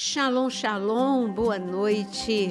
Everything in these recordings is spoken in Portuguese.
Shalom, shalom, boa noite.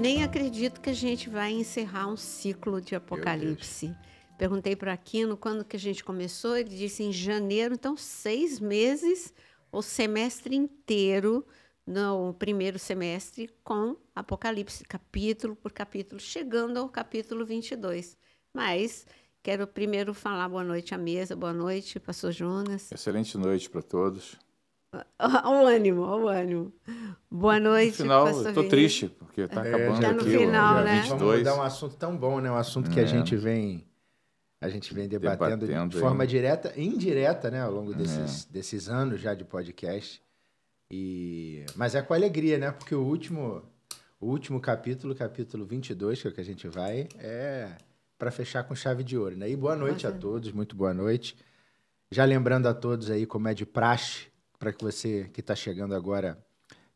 Nem acredito que a gente vai encerrar um ciclo de Apocalipse. Perguntei para Aquino quando que a gente começou, ele disse em janeiro, então seis meses, o semestre inteiro, no primeiro semestre, com Apocalipse, capítulo por capítulo, chegando ao capítulo 22. Mas Quero primeiro falar boa noite à mesa, boa noite, pastor Jonas. Excelente noite para todos. Olha o ânimo, olha o ânimo. Boa noite, tá é, tá no final, estou eu triste, porque está é, acabando tá no aqui, final, né? 22. Vamos mudar um assunto tão bom, né? Um assunto que é. a gente vem a gente vem debatendo, debatendo de forma aí. direta e indireta, né, ao longo é. desses, é. desses anos já de podcast. E mas é com alegria, né? Porque o último o último capítulo, capítulo 22, que é o que a gente vai, é para fechar com chave de ouro. Né? E boa noite Nossa. a todos, muito boa noite. Já lembrando a todos aí como é de praxe, para que você que está chegando agora,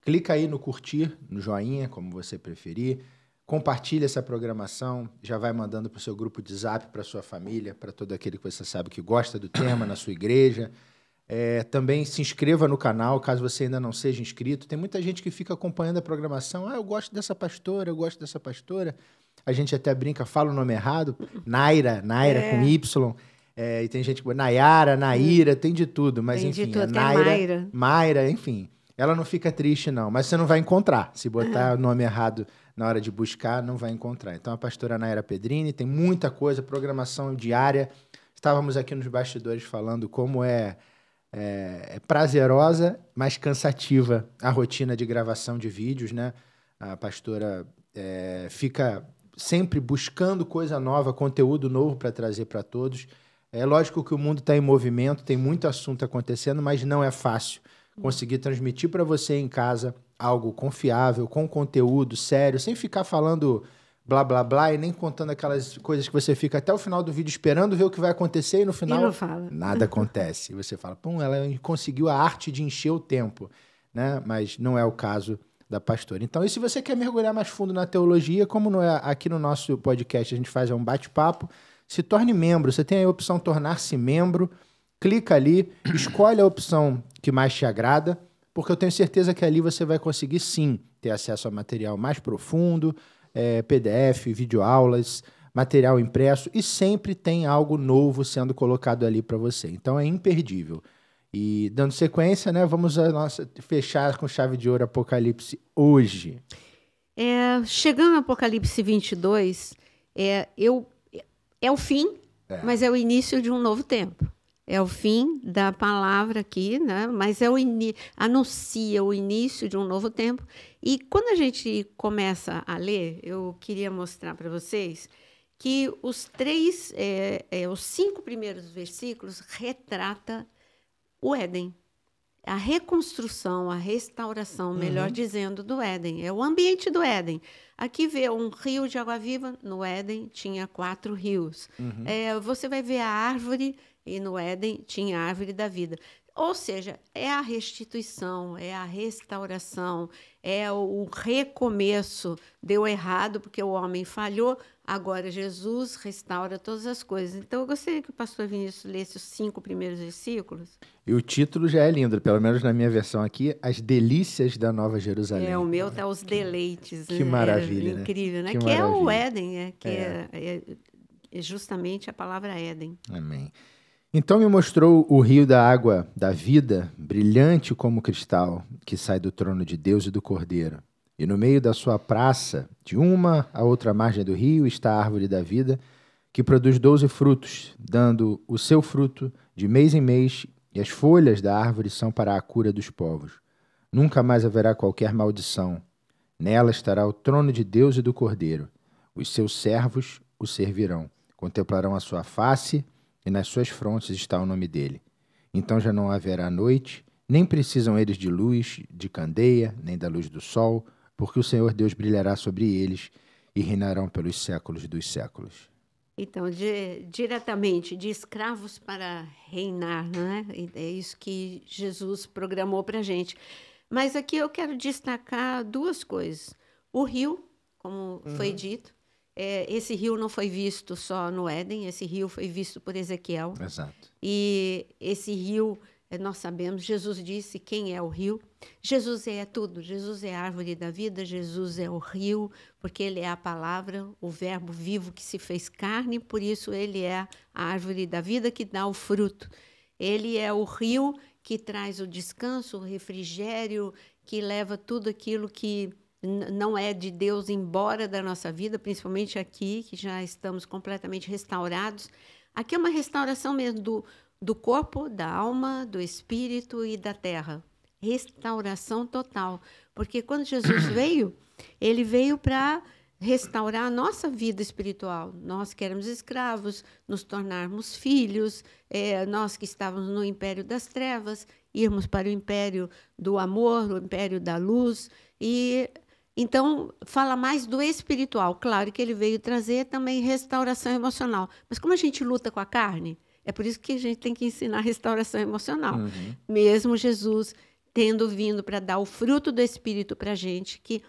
clica aí no curtir, no joinha, como você preferir. Compartilha essa programação, já vai mandando para o seu grupo de zap, para sua família, para todo aquele que você sabe que gosta do tema, na sua igreja. É, também se inscreva no canal, caso você ainda não seja inscrito. Tem muita gente que fica acompanhando a programação. Ah, eu gosto dessa pastora, eu gosto dessa pastora a gente até brinca, fala o nome errado, Naira, Naira é. com Y. É, e tem gente que. Nayara, Naira, hum. tem de tudo, mas tem enfim. De tudo, Naira, Mayra. Mayra, enfim. Ela não fica triste, não, mas você não vai encontrar. Se botar é. o nome errado na hora de buscar, não vai encontrar. Então, a pastora Naira Pedrini tem muita coisa, programação diária. Estávamos aqui nos bastidores falando como é, é, é prazerosa, mas cansativa a rotina de gravação de vídeos, né? A pastora é, fica sempre buscando coisa nova, conteúdo novo para trazer para todos. É lógico que o mundo está em movimento, tem muito assunto acontecendo, mas não é fácil conseguir transmitir para você em casa algo confiável, com conteúdo sério, sem ficar falando blá blá blá e nem contando aquelas coisas que você fica até o final do vídeo esperando ver o que vai acontecer e no final e nada acontece. Você fala, pum, ela conseguiu a arte de encher o tempo, né? Mas não é o caso da pastora. Então, e se você quer mergulhar mais fundo na teologia, como não é aqui no nosso podcast a gente faz é um bate-papo, se torne membro. Você tem a opção tornar-se membro. Clica ali, escolhe a opção que mais te agrada, porque eu tenho certeza que ali você vai conseguir sim ter acesso a material mais profundo, é, PDF, videoaulas, material impresso e sempre tem algo novo sendo colocado ali para você. Então é imperdível. E dando sequência, né, vamos a nossa, fechar com chave de ouro Apocalipse hoje. É, chegando ao Apocalipse 22, é, eu, é o fim, é. mas é o início de um novo tempo. É o fim da palavra aqui, né? mas é o anuncia o início de um novo tempo. E quando a gente começa a ler, eu queria mostrar para vocês que os três, é, é, os cinco primeiros versículos retrata o Éden. A reconstrução, a restauração, uhum. melhor uhum. dizendo, do Éden. É o ambiente do Éden. Aqui vê um rio de água viva, no Éden tinha quatro rios. Uhum. É, você vai ver a árvore, e no Éden tinha a árvore da vida. Ou seja, é a restituição, é a restauração, é o recomeço. Deu errado porque o homem falhou, Agora, Jesus restaura todas as coisas. Então, eu gostaria que o pastor Vinícius lesse os cinco primeiros versículos. E o título já é lindo, pelo menos na minha versão aqui, As Delícias da Nova Jerusalém. É, o meu tá Os Deleites. Que, né? maravilha, é, né? Incrível, né? Que, que é o Éden, é, que é. é. É, é justamente a palavra Éden. Amém. Então me mostrou o rio da água da vida, brilhante como cristal, que sai do trono de Deus e do Cordeiro. E no meio da sua praça, de uma a outra margem do rio, está a árvore da vida, que produz doze frutos, dando o seu fruto de mês em mês, e as folhas da árvore são para a cura dos povos. Nunca mais haverá qualquer maldição. Nela estará o trono de Deus e do Cordeiro. Os seus servos o servirão, contemplarão a sua face, e nas suas frontes está o nome dele. Então já não haverá noite, nem precisam eles de luz, de candeia, nem da luz do sol, porque o Senhor Deus brilhará sobre eles e reinarão pelos séculos dos séculos. Então, de, diretamente de escravos para reinar, né? É isso que Jesus programou para a gente. Mas aqui eu quero destacar duas coisas. O rio, como uhum. foi dito, é, esse rio não foi visto só no Éden, esse rio foi visto por Ezequiel. Exato. E esse rio, é, nós sabemos, Jesus disse quem é o rio. Jesus é tudo, Jesus é a árvore da vida, Jesus é o rio, porque ele é a palavra, o verbo vivo que se fez carne, por isso ele é a árvore da vida que dá o fruto. Ele é o rio que traz o descanso, o refrigério, que leva tudo aquilo que não é de Deus embora da nossa vida, principalmente aqui, que já estamos completamente restaurados. Aqui é uma restauração mesmo do, do corpo, da alma, do espírito e da terra restauração total. Porque quando Jesus veio, ele veio para restaurar a nossa vida espiritual. Nós que éramos escravos, nos tornarmos filhos, é, nós que estávamos no império das trevas, irmos para o império do amor, o império da luz. E então fala mais do espiritual. Claro que ele veio trazer também restauração emocional. Mas como a gente luta com a carne, é por isso que a gente tem que ensinar restauração emocional. Uhum. Mesmo Jesus tendo vindo para dar o fruto do Espírito para a gente, que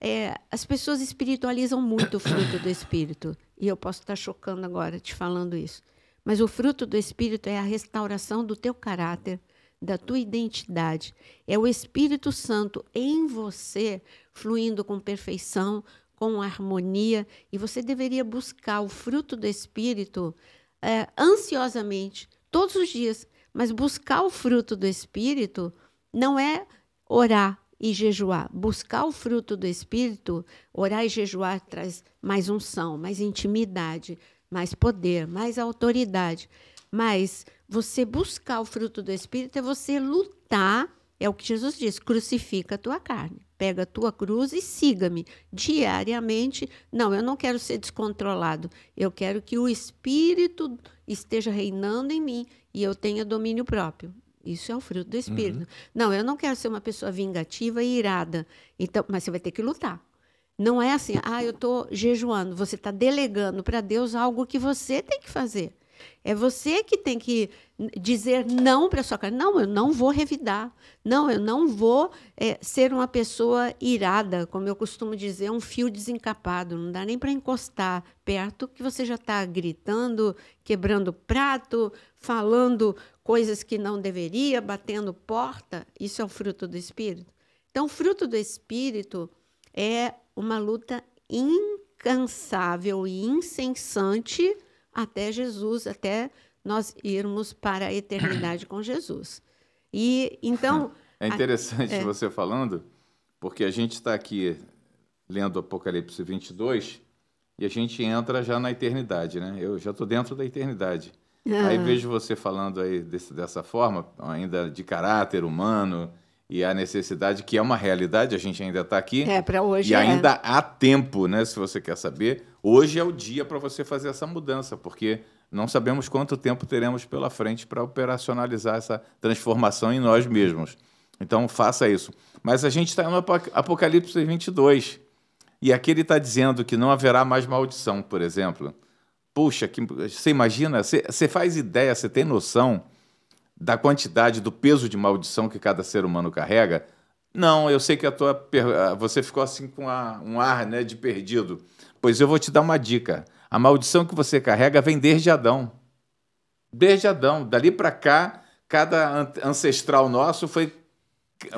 é, as pessoas espiritualizam muito o fruto do Espírito. E eu posso estar chocando agora te falando isso. Mas o fruto do Espírito é a restauração do teu caráter, da tua identidade. É o Espírito Santo em você fluindo com perfeição, com harmonia. E você deveria buscar o fruto do Espírito é, ansiosamente, todos os dias, mas buscar o fruto do Espírito não é orar e jejuar. Buscar o fruto do Espírito, orar e jejuar traz mais unção, mais intimidade, mais poder, mais autoridade. Mas você buscar o fruto do Espírito é você lutar, é o que Jesus diz: crucifica a tua carne, pega a tua cruz e siga-me diariamente. Não, eu não quero ser descontrolado, eu quero que o Espírito esteja reinando em mim e eu tenha domínio próprio. Isso é o fruto do uhum. espírito. Uhum. Não, eu não quero ser uma pessoa vingativa e irada. Então, mas você vai ter que lutar. Não é assim, ah, eu estou jejuando. Você está delegando para Deus algo que você tem que fazer. É você que tem que dizer não para a sua carne. Não, eu não vou revidar. Não, eu não vou é, ser uma pessoa irada, como eu costumo dizer, um fio desencapado. Não dá nem para encostar perto que você já está gritando, quebrando prato, falando coisas que não deveria, batendo porta, isso é o fruto do espírito. Então, o fruto do espírito é uma luta incansável e incessante até Jesus, até nós irmos para a eternidade com Jesus. E então é interessante a, é, você falando, porque a gente está aqui lendo Apocalipse 22 e a gente entra já na eternidade, né? Eu já estou dentro da eternidade. Aí ah. vejo você falando aí desse, dessa forma, ainda de caráter humano e a necessidade que é uma realidade, a gente ainda está aqui. É, para hoje. E é. ainda há tempo, né? Se você quer saber, hoje é o dia para você fazer essa mudança, porque não sabemos quanto tempo teremos pela frente para operacionalizar essa transformação em nós mesmos. Então faça isso. Mas a gente está no Apocalipse 22 e aqui ele está dizendo que não haverá mais maldição, por exemplo. Puxa, que, você imagina, você, você faz ideia, você tem noção da quantidade, do peso de maldição que cada ser humano carrega? Não, eu sei que a tua você ficou assim com a, um ar né, de perdido. Pois eu vou te dar uma dica. A maldição que você carrega vem desde Adão. Desde Adão. Dali para cá, cada ancestral nosso foi,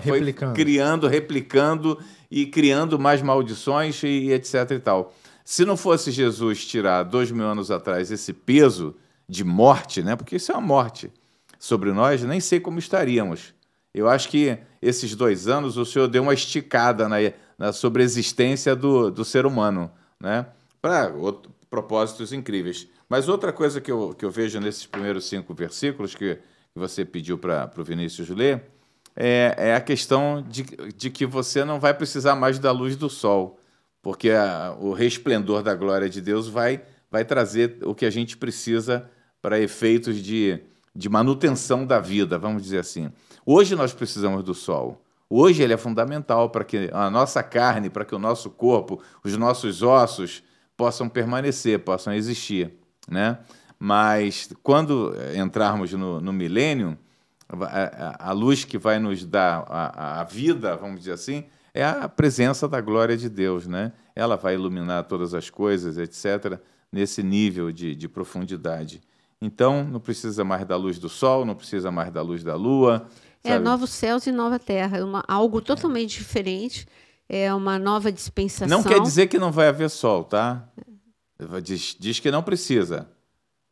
foi replicando. criando, replicando e criando mais maldições e etc e tal. Se não fosse Jesus tirar dois mil anos atrás esse peso de morte, né? Porque isso é uma morte sobre nós, nem sei como estaríamos. Eu acho que esses dois anos o Senhor deu uma esticada na, na sobreexistência do, do ser humano, né? Para propósitos incríveis. Mas outra coisa que eu, que eu vejo nesses primeiros cinco versículos que, que você pediu para o Vinícius ler é, é a questão de, de que você não vai precisar mais da luz do sol porque a, o resplendor da glória de Deus vai, vai trazer o que a gente precisa para efeitos de, de manutenção da vida, vamos dizer assim. Hoje nós precisamos do sol. Hoje ele é fundamental para que a nossa carne, para que o nosso corpo, os nossos ossos possam permanecer, possam existir, né? Mas quando eh, entrarmos no, no milênio, a, a, a luz que vai nos dar a, a vida, vamos dizer assim, é a presença da glória de Deus, né? Ela vai iluminar todas as coisas, etc., nesse nível de, de profundidade. Então, não precisa mais da luz do sol, não precisa mais da luz da lua. É sabe? É, novos céus e nova terra, é uma, algo é. totalmente é. diferente, é uma nova dispensação. Não quer dizer que não vai haver sol, tá? Diz, diz que não precisa.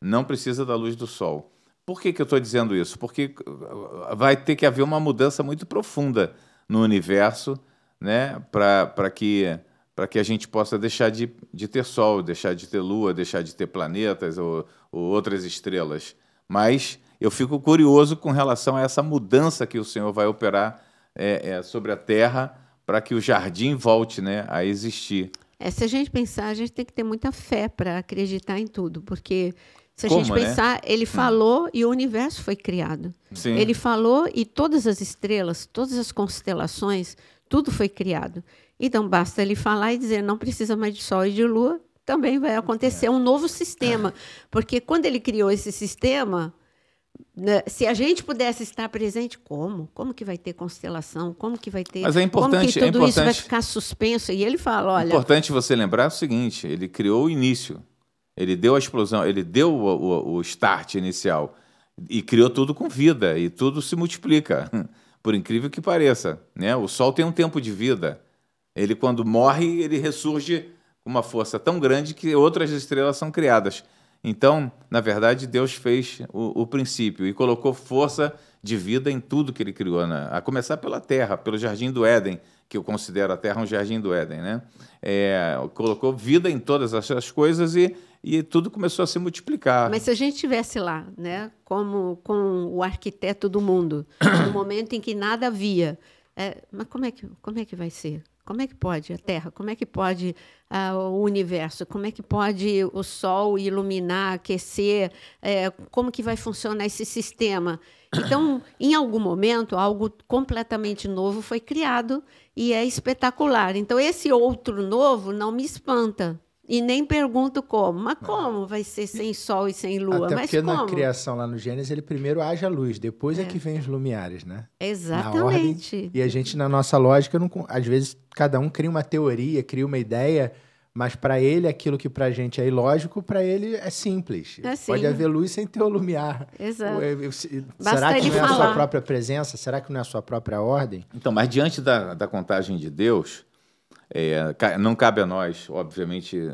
Não precisa da luz do sol. Por que, que eu estou dizendo isso? Porque uh, vai ter que haver uma mudança muito profunda no universo né, para que para que a gente possa deixar de, de ter sol, deixar de ter lua, deixar de ter planetas ou, ou outras estrelas. Mas eu fico curioso com relação a essa mudança que o Senhor vai operar é, é, sobre a terra para que o jardim volte né, a existir. É, se a gente pensar, a gente tem que ter muita fé para acreditar em tudo, porque se a Como, gente né? pensar, né? ele hum. falou hum. e o universo foi criado. Sim. Ele falou e todas as estrelas, todas as constelações, tudo foi criado. Então, basta ele falar e dizer: não precisa mais de sol e de lua, também vai acontecer um novo sistema. Porque quando ele criou esse sistema, né, se a gente pudesse estar presente, como? Como que vai ter constelação? Como que vai ter. Mas é importante. Como que é tudo é importante, isso vai ficar suspenso? E ele fala: olha. importante você lembrar o seguinte: ele criou o início, ele deu a explosão, ele deu o, o, o start inicial e criou tudo com vida e tudo se multiplica por incrível que pareça. Né? O Sol tem um tempo de vida. Ele, quando morre, ele ressurge com uma força tão grande que outras estrelas são criadas. Então, na verdade, Deus fez o, o princípio e colocou força de vida em tudo que ele criou, né? a começar pela terra, pelo jardim do Éden, que eu considero a terra um jardim do Éden. Né? É, colocou vida em todas essas coisas e e tudo começou a se multiplicar. Mas se a gente estivesse lá, né, como com o arquiteto do mundo, no momento em que nada havia, é, mas como é, que, como é que vai ser? Como é que pode a Terra? Como é que pode uh, o universo? Como é que pode o Sol iluminar, aquecer? É, como que vai funcionar esse sistema? Então, em algum momento, algo completamente novo foi criado e é espetacular. Então, esse outro novo não me espanta, e nem pergunto como. Mas como vai ser sem sol e sem lua? Até porque na criação lá no Gênesis, ele primeiro haja luz, depois é, é que vem os lumiares, né? Exatamente. Ordem, e a gente, na nossa lógica, não, às vezes cada um cria uma teoria, cria uma ideia, mas para ele aquilo que para a gente é ilógico, para ele é simples. É assim. Pode haver luz sem ter o lumiar. Exato. Basta Será que não é falar. a sua própria presença? Será que não é a sua própria ordem? Então, mas diante da, da contagem de Deus é, não cabe a nós, obviamente,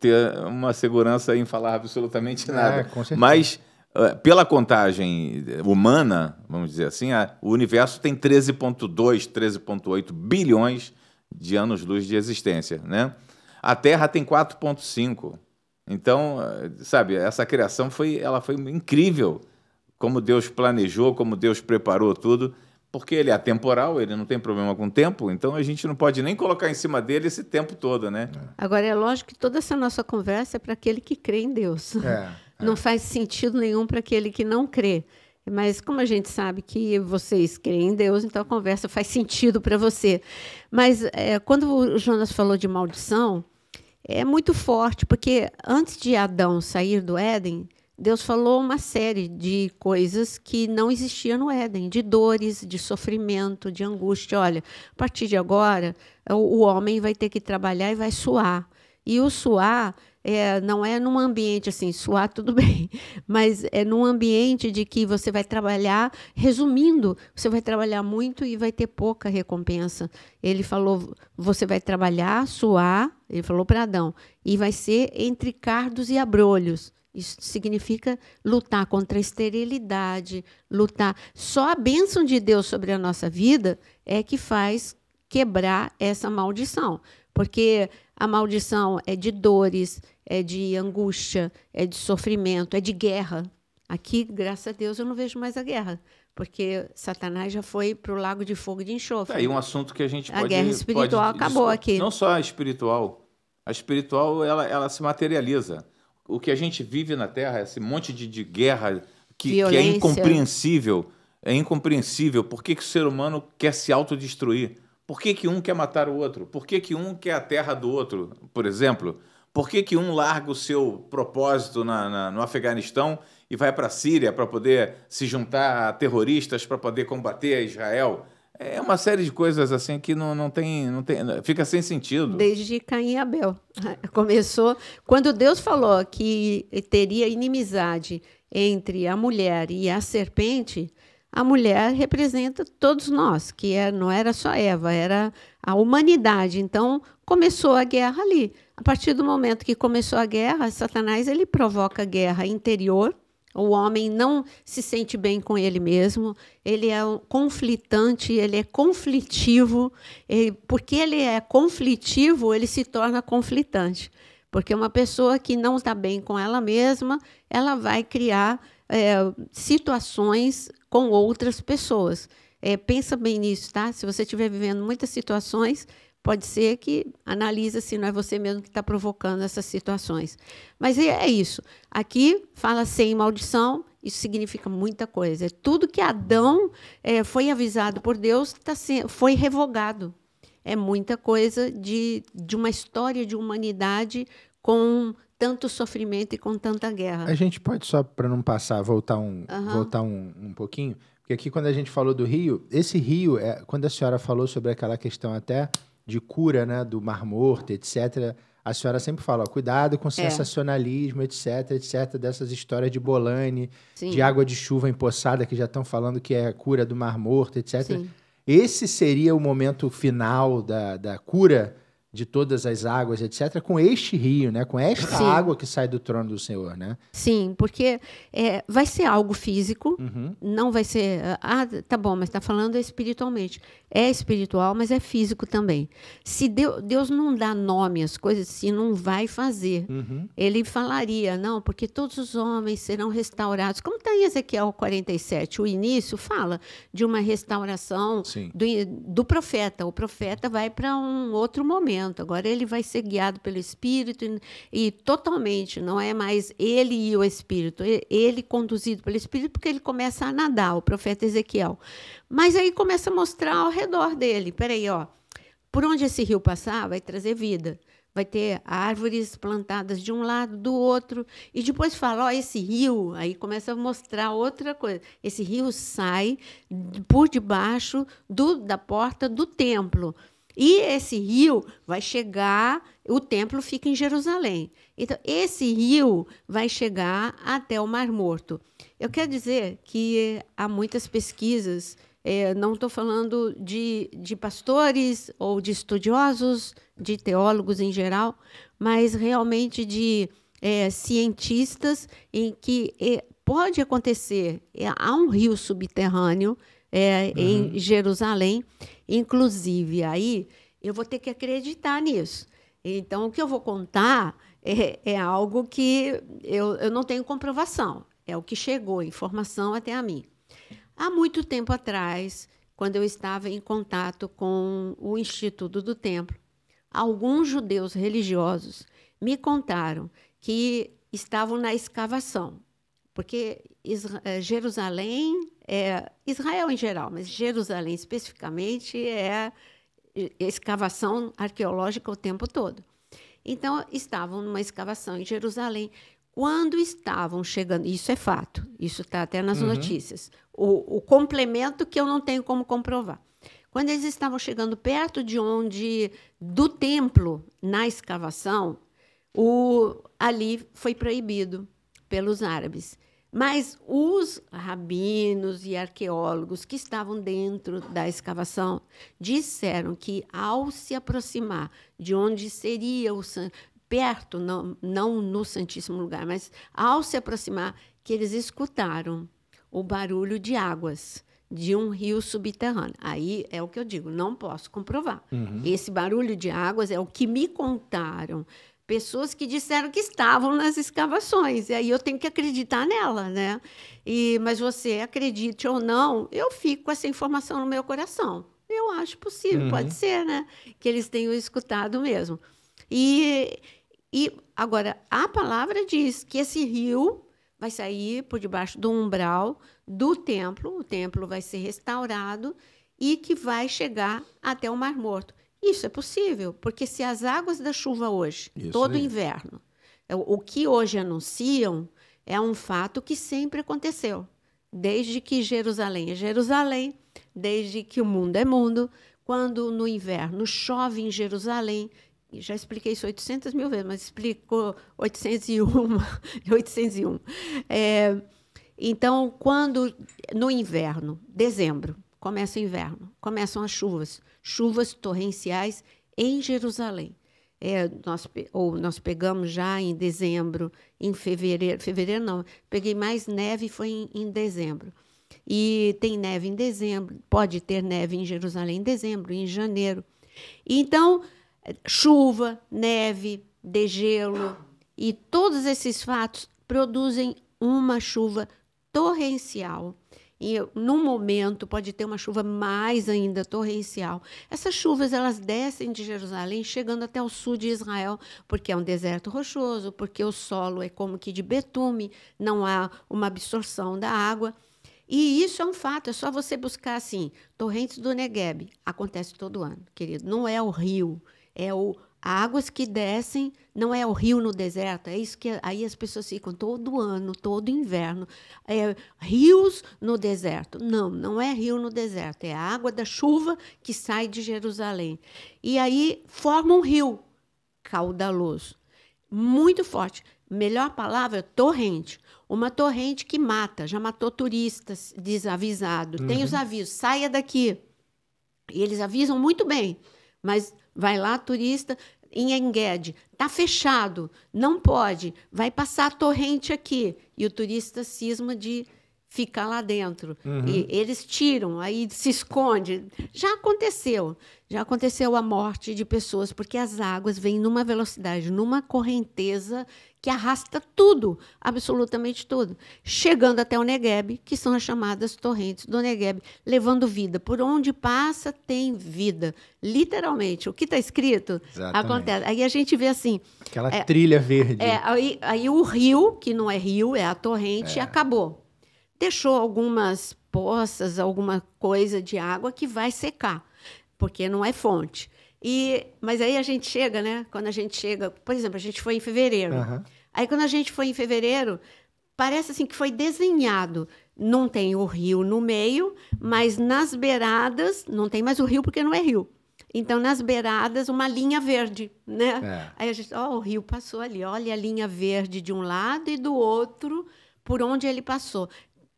ter uma segurança em falar absolutamente é, nada. É, com certeza. Mas ah, pela contagem humana, vamos dizer assim, o universo tem 13,2, 13,8 bilhões de anos-luz de existência. Né? A Terra tem 4,5. Então, ah, sabe, essa criação foi, ela foi incrível. Como Deus planejou, como Deus preparou tudo porque ele é atemporal, ele não tem problema com o tempo, então a gente não pode nem colocar em cima dele esse tempo todo, né? É. Agora, é lógico que toda essa nossa conversa é para aquele que crê em Deus. É, é. Não faz sentido nenhum para aquele que não crê. Mas como a gente sabe que vocês creem em Deus, então a conversa faz sentido para você. Mas é, quando o Jonas falou de maldição, é muito forte, porque antes de Adão sair do Éden, Deus falou uma série de coisas que não existiam no Éden, de dores, de sofrimento, de angústia. Olha, a partir de agora, o homem vai ter que trabalhar e vai suar. E o suar é, não é num ambiente assim, suar tudo bem, mas é num ambiente de que você vai trabalhar, resumindo, você vai trabalhar muito e vai ter pouca recompensa. Ele falou: você vai trabalhar, suar, ele falou para Adão, e vai ser entre cardos e abrolhos. Isso significa lutar contra a esterilidade, lutar. Só a bênção de Deus sobre a nossa vida é que faz quebrar essa maldição. Porque a maldição é de dores, é de angústia, é de sofrimento, é de guerra. Aqui, graças a Deus, eu não vejo mais a guerra, porque Satanás já foi para o lago de fogo de enxofre. É, e um assunto que a gente pode... A guerra espiritual pode, acabou isso, aqui. Não só a espiritual. A espiritual, ela, ela se materializa o que a gente vive na Terra, é esse monte de, de guerra que, que, é incompreensível. É incompreensível por que, que o ser humano quer se autodestruir. Por que, que um quer matar o outro? Por que, que um quer a terra do outro, por exemplo? Por que, que um larga o seu propósito na, na no Afeganistão e vai para a Síria para poder se juntar a terroristas para poder combater a Israel? É uma série de coisas assim que não, não, tem, não tem. Fica sem sentido. Desde Caim e Abel. Começou. Quando Deus falou que teria inimizade entre a mulher e a serpente, a mulher representa todos nós, que é, não era só Eva, era a humanidade. Então começou a guerra ali. A partir do momento que começou a guerra, Satanás ele provoca guerra interior o homem não se sente bem com ele mesmo, ele é um conflitante, ele é conflitivo. porque ele é conflitivo, ele se torna conflitante. Porque uma pessoa que não está bem com ela mesma, ela vai criar é, situações com outras pessoas. É, pensa bem nisso, tá? Se você estiver vivendo muitas situações, Pode ser que analisa se não é você mesmo que está provocando essas situações. Mas é, é isso. Aqui fala sem maldição, isso significa muita coisa. É tudo que Adão é, foi avisado por Deus tá se, foi revogado. É muita coisa de, de uma história de humanidade com tanto sofrimento e com tanta guerra. A gente pode só para não passar voltar um uhum. voltar um, um pouquinho, porque aqui quando a gente falou do rio, esse rio é quando a senhora falou sobre aquela questão até de cura né, do Mar Morto, etc., a senhora sempre fala, ó, cuidado com é. sensacionalismo, é. etc, etc, dessas histórias de Bolane, Sim. de água de chuva empoçada, que já estão falando que é cura do Mar Morto, etc. Sim. Esse seria o momento final da, da cura de todas as águas, etc., com este rio, né? com esta Sim. água que sai do trono do Senhor. Né? Sim, porque é, vai ser algo físico, uhum. não vai ser. Ah, ah tá bom, mas está falando espiritualmente. É espiritual, mas é físico também. Se Deus, Deus não dá nome às coisas, se não vai fazer, uhum. ele falaria, não, porque todos os homens serão restaurados. Como está em Ezequiel 47, o início fala de uma restauração do, do profeta. O profeta vai para um outro momento Santo. Agora ele vai ser guiado pelo Espírito e, e totalmente, não é mais ele e o Espírito, ele, ele conduzido pelo Espírito, porque ele começa a nadar, o profeta Ezequiel. Mas aí começa a mostrar ao redor dele: peraí, ó, por onde esse rio passar vai trazer vida vai ter árvores plantadas de um lado, do outro, e depois fala, ó, esse rio, aí começa a mostrar outra coisa. Esse rio sai por debaixo do, da porta do templo. E esse rio vai chegar, o templo fica em Jerusalém. Então, esse rio vai chegar até o Mar Morto. Eu quero dizer que há muitas pesquisas, é, não estou falando de, de pastores ou de estudiosos, de teólogos em geral, mas realmente de é, cientistas, em que é, pode acontecer, é, há um rio subterrâneo. É, uhum. em Jerusalém, Inclusive, aí eu vou ter que acreditar nisso. Então, o que eu vou contar é, é algo que eu, eu não tenho comprovação, é o que chegou, informação até a mim. Há muito tempo atrás, quando eu estava em contato com o Instituto do Templo, alguns judeus religiosos me contaram que estavam na escavação, porque eh, Jerusalém é, Israel em geral, mas Jerusalém especificamente, é escavação arqueológica o tempo todo. Então, estavam numa escavação em Jerusalém. Quando estavam chegando, isso é fato, isso está até nas uhum. notícias, o, o complemento que eu não tenho como comprovar. Quando eles estavam chegando perto de onde, do templo, na escavação, o, ali foi proibido pelos árabes. Mas os rabinos e arqueólogos que estavam dentro da escavação disseram que, ao se aproximar de onde seria o perto, não, não no Santíssimo Lugar, mas ao se aproximar, que eles escutaram o barulho de águas de um rio subterrâneo. Aí é o que eu digo, não posso comprovar. Uhum. Esse barulho de águas é o que me contaram pessoas que disseram que estavam nas escavações. E aí eu tenho que acreditar nela, né? E, mas você acredite ou não, eu fico com essa informação no meu coração. Eu acho possível, uhum. pode ser, né? Que eles tenham escutado mesmo. E, e agora, a palavra diz que esse rio vai sair por debaixo do umbral do templo, o templo vai ser restaurado e que vai chegar até o Mar Morto. Isso é possível, porque se as águas da chuva hoje, Isso todo aí. inverno, é o que hoje anunciam é um fato que sempre aconteceu, desde que Jerusalém é Jerusalém, desde que o mundo é mundo. Quando no inverno chove em Jerusalém, já expliquei isso 800 mil vezes, mas explicou 801, 801. É, então, quando no inverno, dezembro, começa o inverno, começam as chuvas chuvas torrenciais em Jerusalém. É, nós, ou nós pegamos já em dezembro, em fevereiro, fevereiro não, peguei mais neve foi em, em dezembro. E tem neve em dezembro, pode ter neve em Jerusalém em dezembro, em janeiro. Então, é, chuva, neve, degelo e todos esses fatos produzem uma chuva torrencial e num momento pode ter uma chuva mais ainda torrencial. Essas chuvas elas descem de Jerusalém, chegando até o sul de Israel, porque é um deserto rochoso, porque o solo é como que de betume, não há uma absorção da água. E isso é um fato, é só você buscar assim, torrentes do Negueb, acontece todo ano, querido. Não é o rio, é o águas que descem não é o rio no deserto, é isso que aí as pessoas ficam todo ano, todo inverno, é rios no deserto. Não, não é rio no deserto, é a água da chuva que sai de Jerusalém. E aí forma um rio caudaloso, muito forte. Melhor palavra, torrente. Uma torrente que mata, já matou turistas desavisado. Uhum. Tem os uhum. avisos, saia daqui. E eles avisam muito bem, mas Vai lá, turista, em Enguede, está fechado, não pode, vai passar a torrente aqui. E o turista cisma de ficar lá dentro. Uhum. E eles tiram, aí se esconde. Já aconteceu. Já aconteceu a morte de pessoas, porque as águas vêm numa velocidade, numa correnteza que arrasta tudo, absolutamente tudo. Chegando até o Negueb, que são as chamadas torrentes do Negueb, levando vida. Por onde passa, tem vida. Literalmente. O que está escrito Exatamente. acontece. Aí a gente vê assim. Aquela é, trilha verde. É, aí, aí o rio, que não é rio, é a torrente, é. acabou deixou algumas poças, alguma coisa de água que vai secar, porque não é fonte. E, mas aí a gente chega, né? Quando a gente chega, por exemplo, a gente foi em fevereiro. Uhum. Aí quando a gente foi em fevereiro, parece assim que foi desenhado. Não tem o rio no meio, mas nas beiradas não tem mais o rio porque não é rio. Então, nas beiradas, uma linha verde, né? É. Aí a gente, ó, oh, o rio passou ali, olha a linha verde de um lado e do outro, por onde ele passou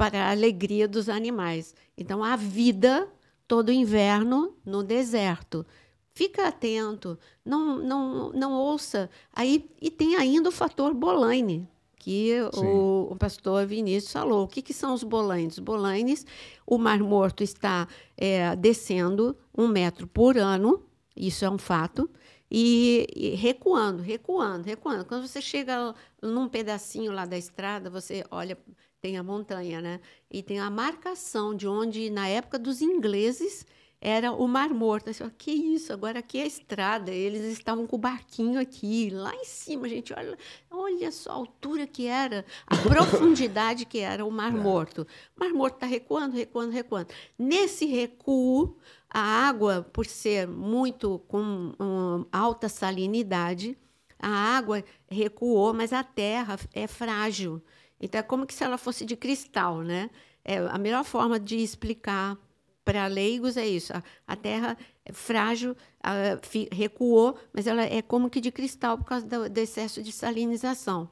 para a alegria dos animais. Então, a vida todo inverno no deserto. Fica atento, não, não, não ouça. Aí, e tem ainda o fator Bolaine, que o, o, pastor Vinícius falou. O que, que são os bolaines? Bolaines, o Mar Morto está é, descendo um metro por ano, isso é um fato, e, e, recuando, recuando, recuando. Quando você chega num pedacinho lá da estrada, você olha tem a montanha, né? E tem a marcação de onde, na época dos ingleses, era o Mar Morto. Assim, que isso, agora aqui é a estrada. Eles estavam com o barquinho aqui, lá em cima, gente. Olha, olha só a altura que era, a profundidade que era o Mar é. Morto. O Mar Morto está recuando, recuando, recuando. Nesse recuo, a água, por ser muito com um, alta salinidade, a água recuou, mas a terra é frágil. Então, é como que se ela fosse de cristal, né? É, a melhor forma de explicar para leigos é isso. A, a Terra é frágil, a, fi, recuou, mas ela é como que de cristal por causa do, do excesso de salinização.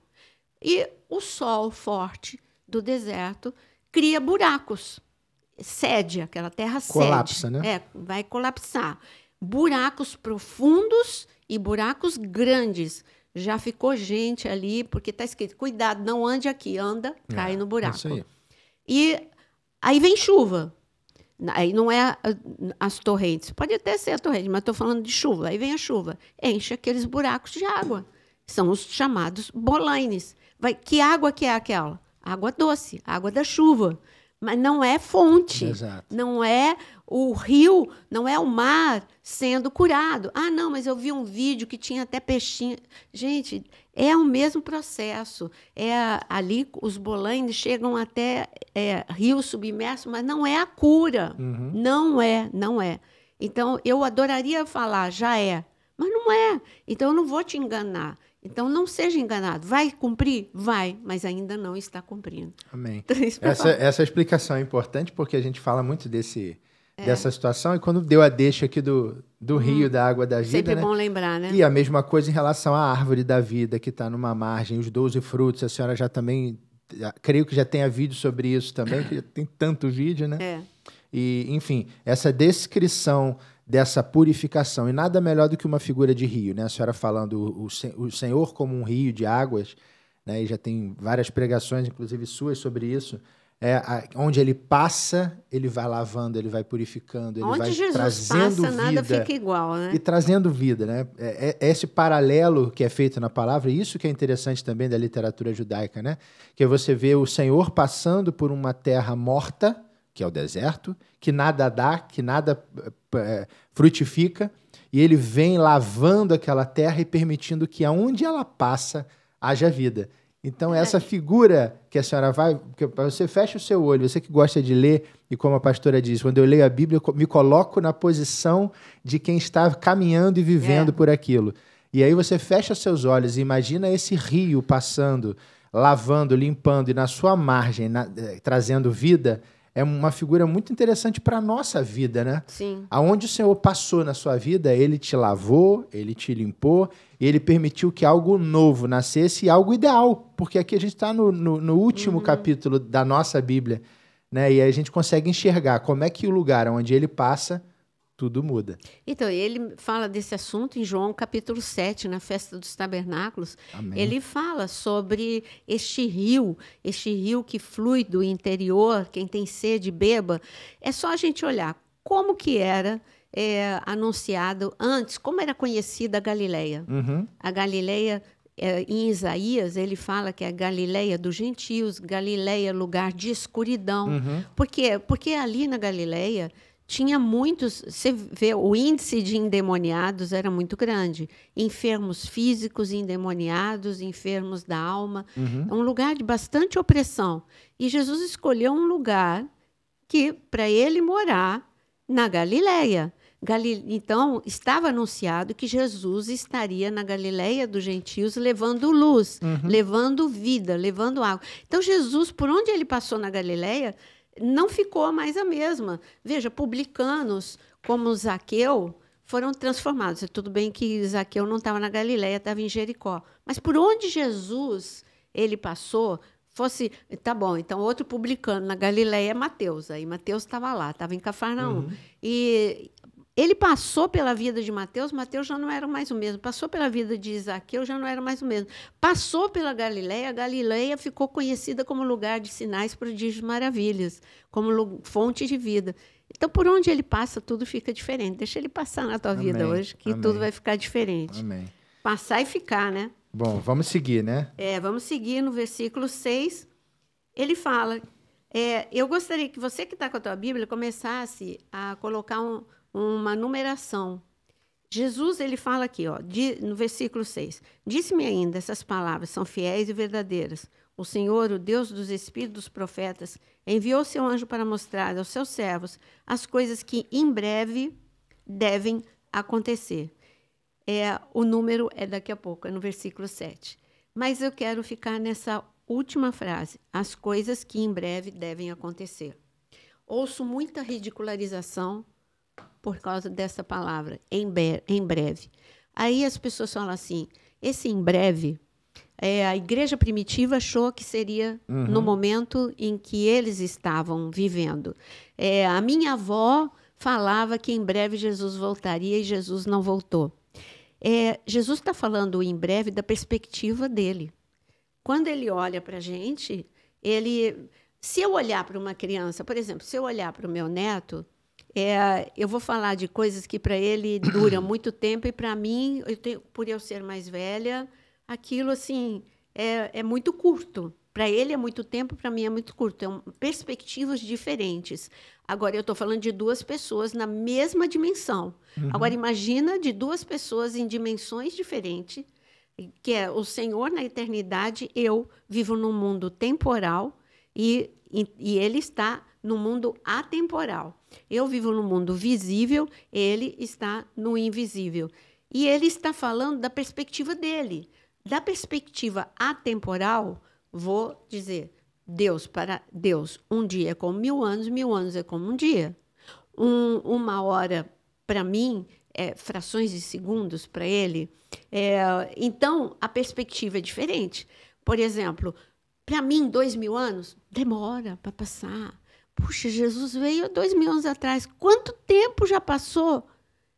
E o sol forte do deserto cria buracos, cede, aquela terra cede. Colapsa, né? É, vai colapsar. Buracos profundos e buracos grandes já ficou gente ali, porque está escrito: cuidado, não ande aqui, anda, é, cai é, no buraco. Aí. E aí vem chuva. Aí não é as torrentes, pode até ser a torrente, mas estou falando de chuva. Aí vem a chuva, enche aqueles buracos de água. São os chamados bolaines. Vai, que água que é aquela? Água doce, água da chuva mas não é fonte. Exato. Não é o rio, não é o mar sendo curado. Ah, não, mas eu vi um vídeo que tinha até peixinho. Gente, é o mesmo processo. É ali os bolanes chegam até é, rio submerso, mas não é a cura. Uhum. Não é, não é. Então eu adoraria falar, já é, mas não é. Então eu não vou te enganar. Então não seja enganado. Vai cumprir? Vai, mas ainda não está cumprindo. Amém. Então, essa, essa explicação é importante porque a gente fala muito desse, é. dessa situação e quando deu a deixa aqui do, do uhum. rio, da água da vida. Sempre né? bom lembrar, né? E a mesma coisa em relação à árvore da vida que está numa margem, os 12 frutos, a senhora já também. Creio que já tenha vídeo sobre isso também, que tem tanto vídeo, né? É. E, enfim, essa descrição dessa purificação. E nada melhor do que uma figura de rio, né? A senhora falando o, o Senhor como um rio de águas, né? E já tem várias pregações, inclusive suas, sobre isso. É, a, onde ele passa, ele vai lavando, ele vai purificando, ele onde vai Jesus trazendo passa, vida. Nada fica igual, né? E trazendo vida, né? É, é, é esse paralelo que é feito na palavra, isso que é interessante também da literatura judaica, né? Que você vê o Senhor passando por uma terra morta, que é o deserto, que nada dá, que nada é, frutifica, e ele vem lavando aquela terra e permitindo que aonde ela passa haja vida. Então, é. essa figura que a senhora vai. Que você fecha o seu olho, você que gosta de ler, e como a pastora diz, quando eu leio a Bíblia, eu me coloco na posição de quem está caminhando e vivendo é. por aquilo. E aí você fecha seus olhos e imagina esse rio passando, lavando, limpando, e na sua margem, na, eh, trazendo vida é uma figura muito interessante para a nossa vida, né? Sim. Aonde o Senhor passou na sua vida, ele te lavou, ele te limpou, ele permitiu que algo novo nascesse e algo ideal, porque aqui a gente está no, no, no, último uhum. capítulo da nossa Bíblia, né? E aí a gente consegue enxergar como é que o lugar onde ele passa tudo muda. Então, ele fala desse assunto em João capítulo 7, na festa dos tabernáculos. Amém. Ele fala sobre este rio, este rio que flui do interior, quem tem sede, beba. É só a gente olhar como que era é, anunciado antes, como era conhecida a Galileia. Uhum. A Galileia é, em Isaías, ele fala que é Galileia dos gentios, Galileia lugar de escuridão. Uhum. Por quê? Porque ali na Galileia tinha muitos, você vê, o índice de endemoniados era muito grande. Enfermos físicos, endemoniados, enfermos da alma. Uhum. É um lugar de bastante opressão. E Jesus escolheu um lugar que para ele morar na Galileia. Galil... Então, estava anunciado que Jesus estaria na Galileia dos gentios levando luz, uhum. levando vida, levando água. Então, Jesus, por onde ele passou na Galileia, não ficou mais a mesma. Veja, publicanos como Zaqueu foram transformados. Tudo bem que Zaqueu não estava na Galiléia, estava em Jericó. Mas por onde Jesus ele passou, fosse, tá bom, então outro publicano na Galiléia é Mateus. Aí Mateus estava lá, estava em Cafarnaum. Uhum. E ele passou pela vida de Mateus, Mateus já não era mais o mesmo. Passou pela vida de Isaqueu, já não era mais o mesmo. Passou pela Galileia, a Galileia ficou conhecida como lugar de sinais, prodígios, maravilhas, como fonte de vida. Então, por onde ele passa, tudo fica diferente. Deixa ele passar na tua Amém. vida hoje, que Amém. tudo vai ficar diferente. Amém. Passar e ficar, né? Bom, vamos seguir, né? É, vamos seguir no versículo 6. Ele fala: é, Eu gostaria que você que está com a tua Bíblia começasse a colocar um uma numeração. Jesus ele fala aqui, ó, de, no versículo 6. Disse-me ainda, essas palavras são fiéis e verdadeiras. O Senhor, o Deus dos espíritos dos profetas, enviou seu anjo para mostrar aos seus servos as coisas que em breve devem acontecer. É, o número é daqui a pouco, é no versículo 7. Mas eu quero ficar nessa última frase, as coisas que em breve devem acontecer. Ouço muita ridicularização por causa dessa palavra, em, em breve. Aí as pessoas falam assim: esse em breve, é, a igreja primitiva achou que seria uhum. no momento em que eles estavam vivendo. É, a minha avó falava que em breve Jesus voltaria e Jesus não voltou. É, Jesus está falando em breve da perspectiva dele. Quando ele olha para a gente, ele. Se eu olhar para uma criança, por exemplo, se eu olhar para o meu neto, é, eu vou falar de coisas que para ele duram muito tempo e para mim, eu tenho, por eu ser mais velha, aquilo assim é, é muito curto. Para ele é muito tempo, para mim é muito curto. São então, é um, perspectivas diferentes. Agora, eu estou falando de duas pessoas na mesma dimensão. Uhum. Agora, imagina de duas pessoas em dimensões diferentes, que é o Senhor na eternidade, eu vivo num mundo temporal e, e, e ele está no mundo atemporal. Eu vivo no mundo visível, ele está no invisível. E ele está falando da perspectiva dele. Da perspectiva atemporal, vou dizer, Deus para Deus, um dia é como mil anos, mil anos é como um dia. Um, uma hora, para mim, é frações de segundos para ele. É, então, a perspectiva é diferente. Por exemplo, para mim, dois mil anos demora para passar. Puxa, Jesus veio dois mil anos atrás. Quanto tempo já passou?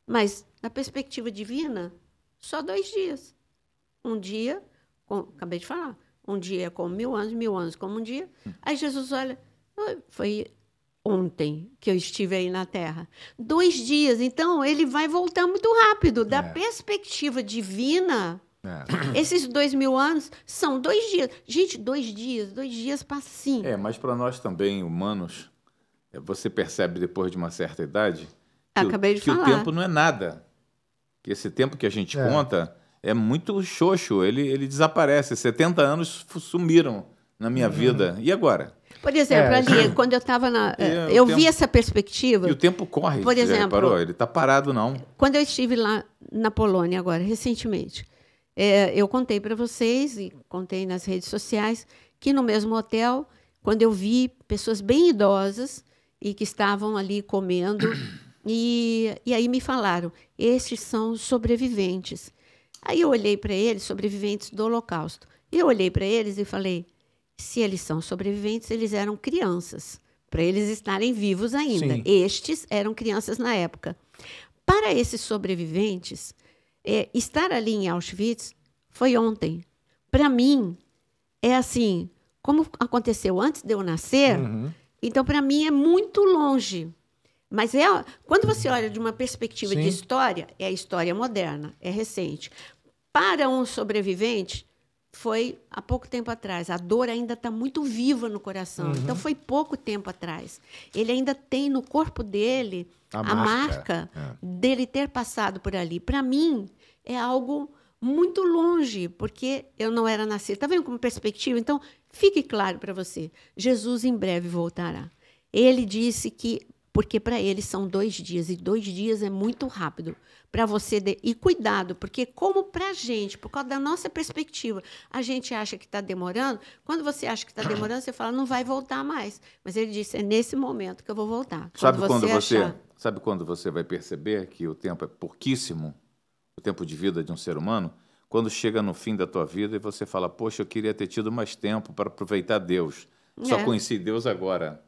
Mas, na perspectiva divina, só dois dias. Um dia, com, acabei de falar, um dia como mil anos, mil anos como um dia. Aí Jesus olha, foi ontem que eu estive aí na Terra. Dois dias, então ele vai voltar muito rápido. Da é. perspectiva divina, é. esses dois mil anos são dois dias. Gente, dois dias, dois dias passa sim. É, mas para nós também, humanos, é, você percebe depois de uma certa idade que, Acabei de que falar. o tempo não é nada. Que esse tempo que a gente é. conta é muito xoxo, ele, ele desaparece. 70 anos sumiram na minha uhum. vida. E agora? Por exemplo, é. ali, quando eu estava na. E é, eu vi essa perspectiva. E o tempo corre. Por exemplo. Parou, ele está parado, não. Quando eu estive lá na Polônia, agora, recentemente, é, eu contei para vocês, e contei nas redes sociais, que no mesmo hotel, quando eu vi pessoas bem idosas e que estavam ali comendo. E, e aí me falaram: estes são os sobreviventes. Aí eu olhei para eles, sobreviventes do Holocausto. E eu olhei para eles e falei: se eles são sobreviventes, eles eram crianças, para eles estarem vivos ainda. Sim. Estes eram crianças na época. Para esses sobreviventes, é, estar ali em Auschwitz foi ontem. Para mim, é assim: como aconteceu antes de eu nascer, uhum. Então, para mim, é muito longe. Mas é, quando você olha de uma perspectiva Sim. de história, é a história moderna, é recente. Para um sobrevivente, foi há pouco tempo atrás. A dor ainda está muito viva no coração. Uhum. Então, foi pouco tempo atrás. Ele ainda tem no corpo dele a, a marca, marca é. dele ter passado por ali. Para mim, é algo muito longe, porque eu não era nascida. Está vendo como perspectiva? Então, fique claro para você: Jesus em breve voltará. Ele disse que, porque para ele são dois dias, e dois dias é muito rápido para você. De... E cuidado, porque, como para a gente, por causa da nossa perspectiva, a gente acha que está demorando, quando você acha que está demorando, você fala, não vai voltar mais. Mas ele disse: é nesse momento que eu vou voltar. Quando sabe, quando você, você achar... sabe quando você vai perceber que o tempo é pouquíssimo? o tempo de vida de um ser humano, quando chega no fim da tua vida e você fala, poxa, eu queria ter tido mais tempo para aproveitar Deus. É. Só conheci Deus agora.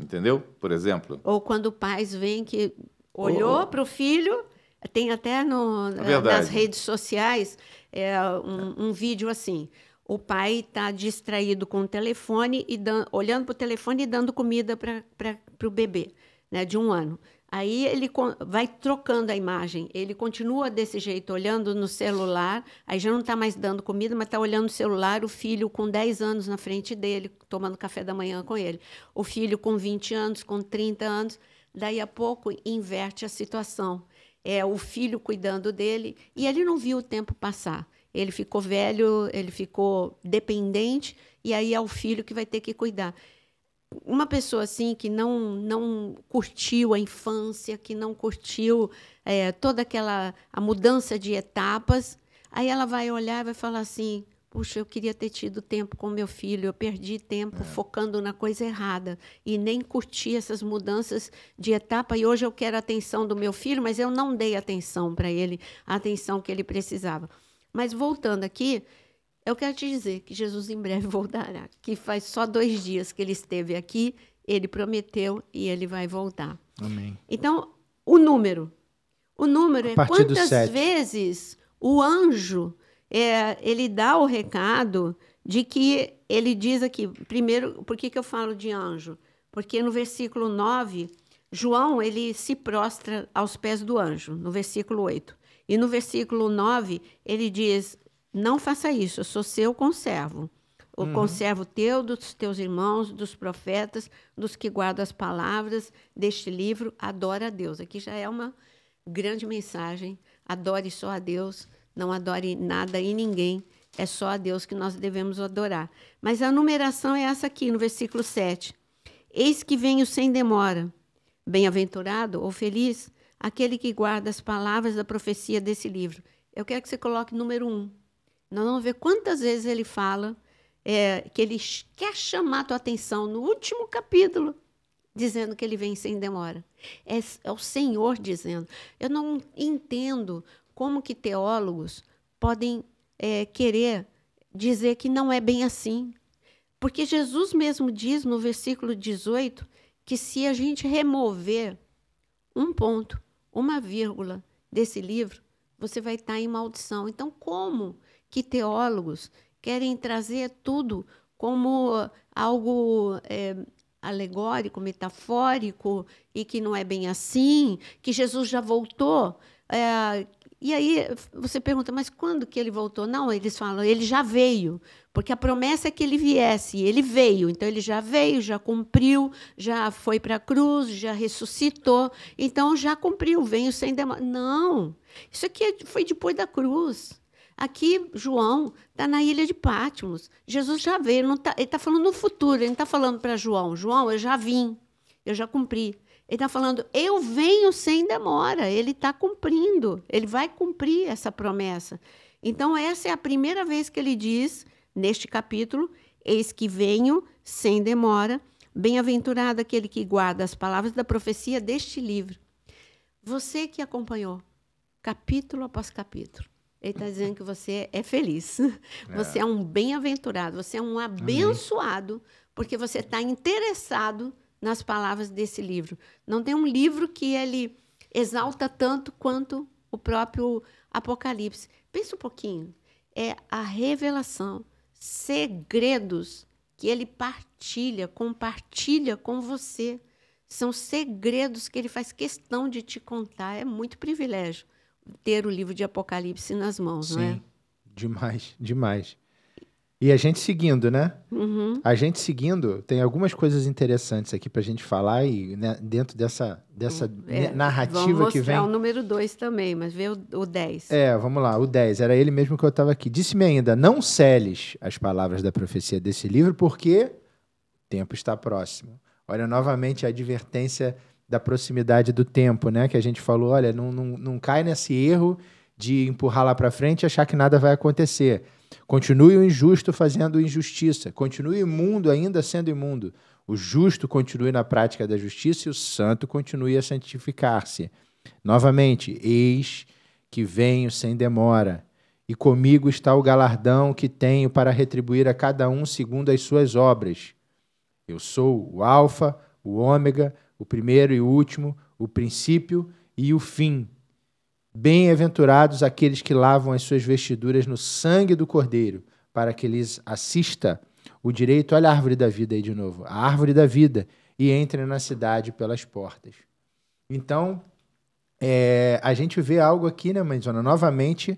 Entendeu? Por exemplo. Ou quando o pai vem que olhou oh. para o filho, tem até no, é eh, nas redes sociais é, um, um vídeo assim o pai está distraído com o telefone e olhando para o telefone e dando comida para o bebê né, de um ano. Aí ele vai trocando a imagem. Ele continua desse jeito, olhando no celular. Aí já não está mais dando comida, mas está olhando no celular. O filho com 10 anos na frente dele, tomando café da manhã com ele. O filho com 20 anos, com 30 anos. Daí a pouco inverte a situação. É o filho cuidando dele e ele não viu o tempo passar. Ele ficou velho, ele ficou dependente e aí é o filho que vai ter que cuidar uma pessoa assim que não não curtiu a infância, que não curtiu é, toda aquela a mudança de etapas, aí ela vai olhar e vai falar assim: puxa, eu queria ter tido tempo com meu filho, eu perdi tempo é. focando na coisa errada e nem curti essas mudanças de etapa. E hoje eu quero a atenção do meu filho, mas eu não dei atenção para ele, a atenção que ele precisava. Mas voltando aqui, eu quero te dizer que Jesus em breve voltará, que faz só dois dias que ele esteve aqui, ele prometeu e ele vai voltar. Amém. Então, o número. O número é quantas vezes o anjo é, ele dá o recado de que ele diz aqui, primeiro, por que, que eu falo de anjo? Porque no versículo 9, João ele se prostra aos pés do anjo, no versículo 8. E no versículo 9, ele diz: não faça isso, eu sou seu conservo. O uhum. conservo teu, dos teus irmãos, dos profetas, dos que guardam as palavras deste livro, adora a Deus. Aqui já é uma grande mensagem. Adore só a Deus, não adore nada e ninguém. É só a Deus que nós devemos adorar. Mas a numeração é essa aqui, no versículo 7. Eis que venho sem demora. Bem-aventurado ou feliz aquele que guarda as palavras da profecia desse livro. Eu quero que você coloque número 1. Um nós vamos ver quantas vezes ele fala é, que ele quer chamar a tua atenção no último capítulo, dizendo que ele vem sem demora. É, é o Senhor dizendo. Eu não entendo como que teólogos podem é, querer dizer que não é bem assim. Porque Jesus mesmo diz no versículo 18 que se a gente remover um ponto, uma vírgula desse livro, você vai estar em maldição. Então, como que teólogos querem trazer tudo como algo é, alegórico, metafórico, e que não é bem assim, que Jesus já voltou. É, e aí você pergunta, mas quando que ele voltou? Não, eles falam, ele já veio, porque a promessa é que ele viesse, e ele veio. Então ele já veio, já cumpriu, já foi para a cruz, já ressuscitou. Então já cumpriu, veio sem demora. Não, isso aqui é, foi depois da cruz. Aqui, João está na ilha de Pátimos. Jesus já veio, ele está tá falando no futuro, ele não está falando para João: João, eu já vim, eu já cumpri. Ele está falando, eu venho sem demora. Ele está cumprindo, ele vai cumprir essa promessa. Então, essa é a primeira vez que ele diz, neste capítulo, Eis que venho sem demora. Bem-aventurado aquele que guarda as palavras da profecia deste livro. Você que acompanhou, capítulo após capítulo, ele está dizendo que você é feliz. É. Você é um bem-aventurado, você é um abençoado, Amém. porque você está interessado nas palavras desse livro. Não tem um livro que ele exalta tanto quanto o próprio Apocalipse. Pensa um pouquinho. É a revelação, segredos que ele partilha, compartilha com você. São segredos que ele faz questão de te contar. É muito privilégio ter o livro de Apocalipse nas mãos, é? Sim, Demais, demais. E a gente seguindo, né? Uhum. A gente seguindo, tem algumas coisas interessantes aqui para a gente falar e né, dentro dessa, dessa hum, é, narrativa que vem. o número 2 também, mas vê o 10. É, vamos lá, o 10. Era ele mesmo que eu estava aqui. Disse-me ainda: não seles as palavras da profecia desse livro, porque o tempo está próximo. Olha novamente a advertência da proximidade do tempo, né? Que a gente falou, olha, não, não, não cai nesse erro de empurrar lá para frente e achar que nada vai acontecer. Continue o injusto fazendo injustiça. Continue o imundo ainda sendo imundo. O justo continue na prática da justiça e o santo continue a santificar-se. Novamente, eis que venho sem demora, e comigo está o galardão que tenho para retribuir a cada um segundo as suas obras. Eu sou o Alfa, o Ômega, o primeiro e o último, o princípio e o fim. Bem-aventurados aqueles que lavam as suas vestiduras no sangue do Cordeiro, para que lhes assista o direito. Olha a árvore da vida aí de novo, a árvore da vida, e entrem na cidade pelas portas. Então, é, a gente vê algo aqui, né, Manzona? Novamente,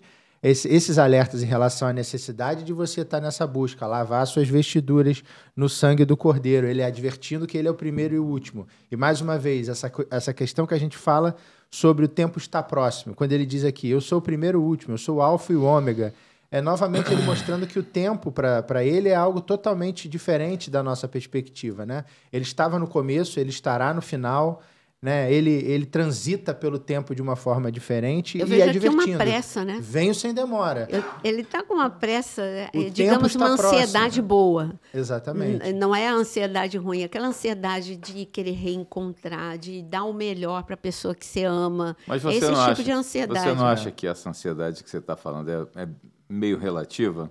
esse, esses alertas em relação à necessidade de você estar tá nessa busca, lavar suas vestiduras no sangue do cordeiro, ele advertindo que ele é o primeiro e o último. E mais uma vez, essa, essa questão que a gente fala sobre o tempo estar próximo, quando ele diz aqui, eu sou o primeiro e o último, eu sou o alfa e o ômega, é novamente ele mostrando que o tempo para ele é algo totalmente diferente da nossa perspectiva, né? Ele estava no começo, ele estará no final, né? Ele, ele transita pelo tempo de uma forma diferente Eu e vejo é divertindo. uma pressa, né? Venho sem demora. Eu, ele está com uma pressa, o é, digamos, uma ansiedade próximo. boa. Exatamente. Não é a ansiedade ruim, é aquela ansiedade de querer reencontrar, de dar o melhor para a pessoa que você ama. Mas é você Esse não tipo acha, de ansiedade. Você não né? acha é. que essa ansiedade que você está falando é, é meio relativa?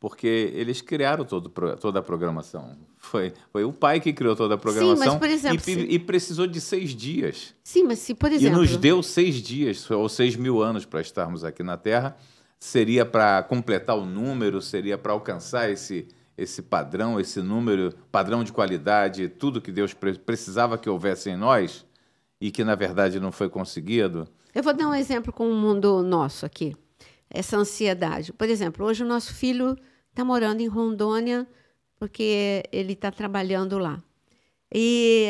Porque eles criaram todo, toda a programação foi, foi o pai que criou toda a programação Sim, mas, exemplo, e, se... e, precisou de seis dias. Sim, mas se, por exemplo... E nos deu seis dias, ou seis mil anos para estarmos aqui na Terra. Seria para completar o número, seria para alcançar esse, esse padrão, esse número, padrão de qualidade, tudo que Deus precisava que houvesse em nós e que, na verdade, não foi conseguido. Eu vou dar um exemplo com o mundo nosso aqui. Essa ansiedade. Por exemplo, hoje o nosso filho está morando em Rondônia, porque ele está trabalhando lá. E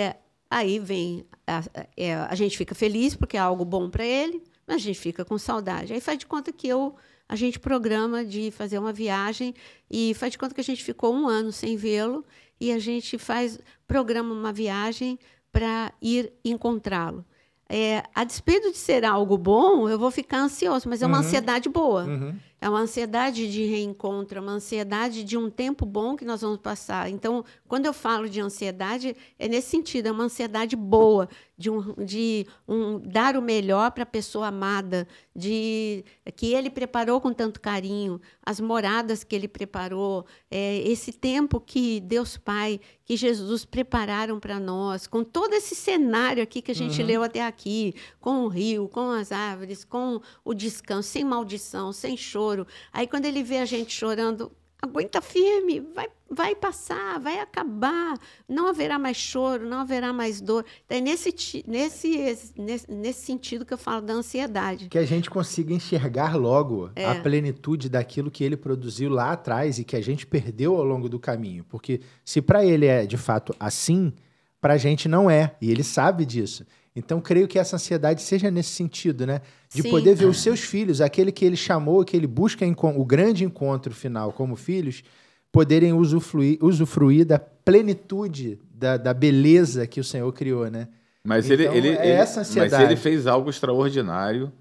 aí vem, a, a, é, a, gente fica feliz porque é algo bom para ele, mas a gente fica com saudade. Aí faz de conta que eu, a gente programa de fazer uma viagem e faz de conta que a gente ficou um ano sem vê-lo e a gente faz programa uma viagem para ir encontrá-lo. É, a despeito de ser algo bom, eu vou ficar ansioso, mas é uma uhum. ansiedade boa. Uhum. É uma ansiedade de reencontro, é uma ansiedade de um tempo bom que nós vamos passar. Então, quando eu falo de ansiedade, é nesse sentido, é uma ansiedade boa, de um, de um dar o melhor para a pessoa amada, de que ele preparou com tanto carinho, as moradas que ele preparou, é, esse tempo que Deus Pai, que Jesus prepararam para nós, com todo esse cenário aqui que a gente uhum. leu até aqui, com o rio, com as árvores, com o descanso, sem maldição, sem choro choro. Aí quando ele vê a gente chorando, aguenta firme, vai, vai passar, vai acabar, não haverá mais choro, não haverá mais dor. É nesse, nesse, nesse, nesse sentido que eu falo da ansiedade. Que a gente consiga enxergar logo é. a plenitude daquilo que ele produziu lá atrás e que a gente perdeu ao longo do caminho. Porque se para ele é de fato assim, para a gente não é, e ele sabe disso. Então, creio que essa ansiedade seja nesse sentido, né? De Sim. poder ver os seus filhos, aquele que ele chamou, que ele busca o grande encontro final como filhos, poderem usufruir, usufruir da plenitude, da, da beleza que o Senhor criou, né? Mas, então, ele, é ele, é essa ansiedade. mas ele fez algo extraordinário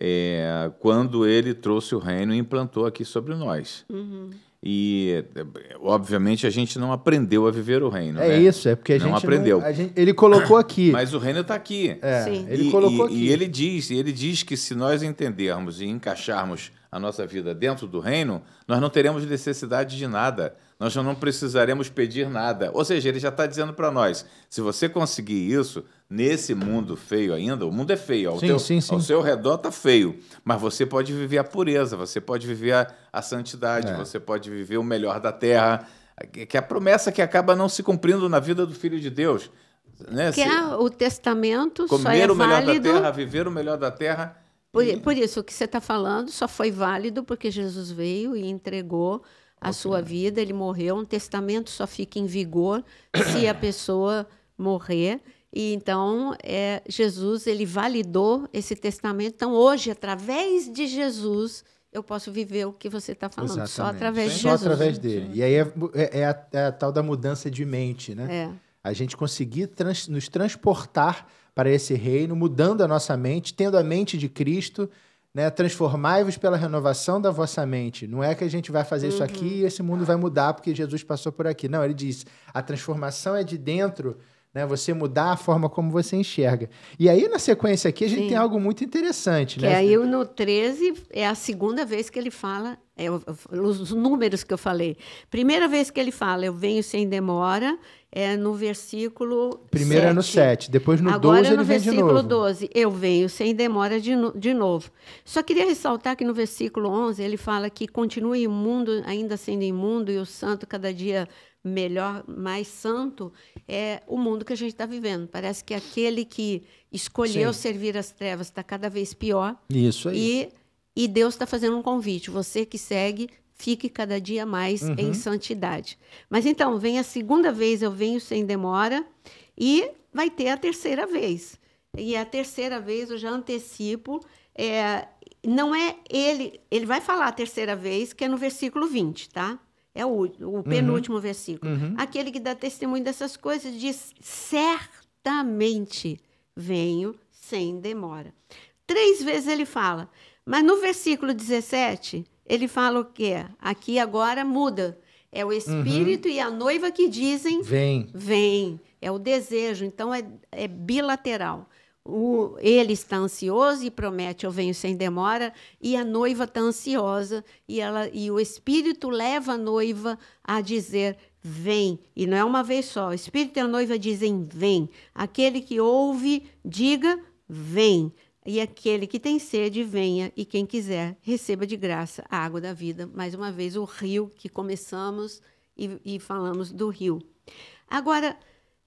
é, quando ele trouxe o reino e implantou aqui sobre nós. Uhum. E, obviamente, a gente não aprendeu a viver o reino. É né? isso, é porque a não gente aprendeu. não aprendeu. ele colocou aqui. Mas o reino está aqui. É, Sim. Ele e, colocou e, aqui. E ele diz, ele diz que se nós entendermos e encaixarmos a nossa vida dentro do reino, nós não teremos necessidade de nada. Nós não precisaremos pedir nada. Ou seja, ele já está dizendo para nós: se você conseguir isso, nesse mundo feio ainda, o mundo é feio, ao, sim, teu, sim, sim. ao seu redor está feio, mas você pode viver a pureza, você pode viver a, a santidade, é. você pode viver o melhor da terra, que é a promessa que acaba não se cumprindo na vida do filho de Deus. Né? Que é o testamento comer só é o melhor válido... da terra, viver o melhor da terra. Por, e... por isso, o que você está falando só foi válido porque Jesus veio e entregou a sua vida, ele morreu. Um testamento só fica em vigor se a pessoa morrer. E então é, Jesus ele validou esse testamento. Então hoje, através de Jesus, eu posso viver o que você está falando. Exatamente. Só através Sim. de Jesus. Só através dele. E aí é, é, é, a, é, a, tal da mudança de mente, né? É. A gente conseguir trans, nos transportar para esse reino, mudando a nossa mente, tendo a mente de Cristo, né? Transformai-vos pela renovação da vossa mente. Não é que a gente vai fazer uhum. isso aqui uhum. e esse mundo vai mudar porque Jesus passou por aqui. Não, ele diz: a transformação é de dentro né? Você mudar a forma como você enxerga. E aí, na sequência aqui, a gente Sim. tem algo muito interessante, que né? aí, no 13, é a segunda vez que ele fala, é, os números que eu falei. Primeira vez que ele fala, eu venho sem demora, é no versículo. Primeiro 7. é no 7, depois no Agora 12 é no ele vem de novo. Agora no versículo 12, eu venho sem demora de, no, de novo. Só queria ressaltar que no versículo 11 ele fala que continue imundo, ainda sendo imundo, e o santo cada dia melhor, mais santo, é o mundo que a gente está vivendo. Parece que aquele que escolheu Sim. servir as trevas está cada vez pior. Isso aí. E, e Deus está fazendo um convite. Você que segue, fique cada dia mais uhum. em santidade. Mas então, vem a segunda vez, eu venho sem demora, e vai ter a terceira vez. E a terceira vez, eu já antecipo, é, não é ele, ele vai falar a terceira vez, que é no versículo 20, tá? é o, o uhum. penúltimo uhum. versículo. Uhum. Aquele que dá testemunho dessas coisas diz: certamente venho sem demora. Três vezes ele fala, mas no versículo 17, ele fala o quê? Aqui agora muda. É o uhum. Espírito uhum. e a noiva que dizem: Vem. Vem. É o desejo, então é, é bilateral o, ele está ansioso e promete eu venho sem demora, e a noiva está ansiosa e, ela, e o espírito leva a noiva a dizer vem, e não é uma vez só. O espírito e a noiva dizem vem. Aquele que ouve, diga vem. E aquele que tem sede, venha, e quem quiser, receba de graça a água da vida. Mais uma vez, o rio que começamos e, e falamos do rio. Agora,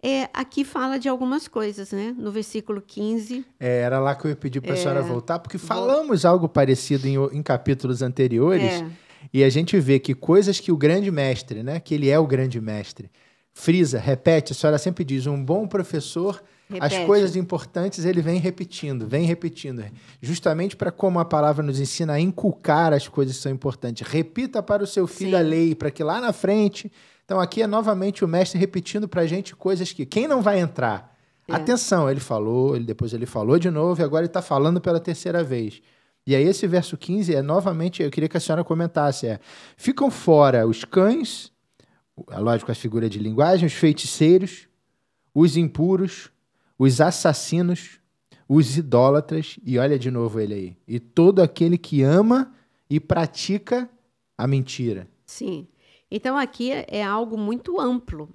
é, aqui fala de algumas coisas, né? No versículo 15. É, era lá que eu ia pedir para a é, senhora voltar, porque falamos algo parecido em, em capítulos anteriores. É. E a gente vê que coisas que o grande mestre, né? Que ele é o grande mestre, frisa, repete, a senhora sempre diz: um bom professor, repete. as coisas importantes ele vem repetindo, vem repetindo. Justamente para como a palavra nos ensina a inculcar as coisas que são importantes. Repita para o seu filho Sim. a lei, para que lá na frente então aqui é novamente o mestre repetindo para a gente coisas que quem não vai entrar. É. Atenção, ele falou, ele, depois ele falou de novo e agora ele está falando pela terceira vez. E aí esse verso 15 é novamente, eu queria que a senhora comentasse, é, ficam fora os cães, é lógico a figura de linguagem, os feiticeiros, os impuros, os assassinos, os idólatras, e olha de novo ele aí, e todo aquele que ama e pratica a mentira. Sim. Então aqui é algo muito amplo,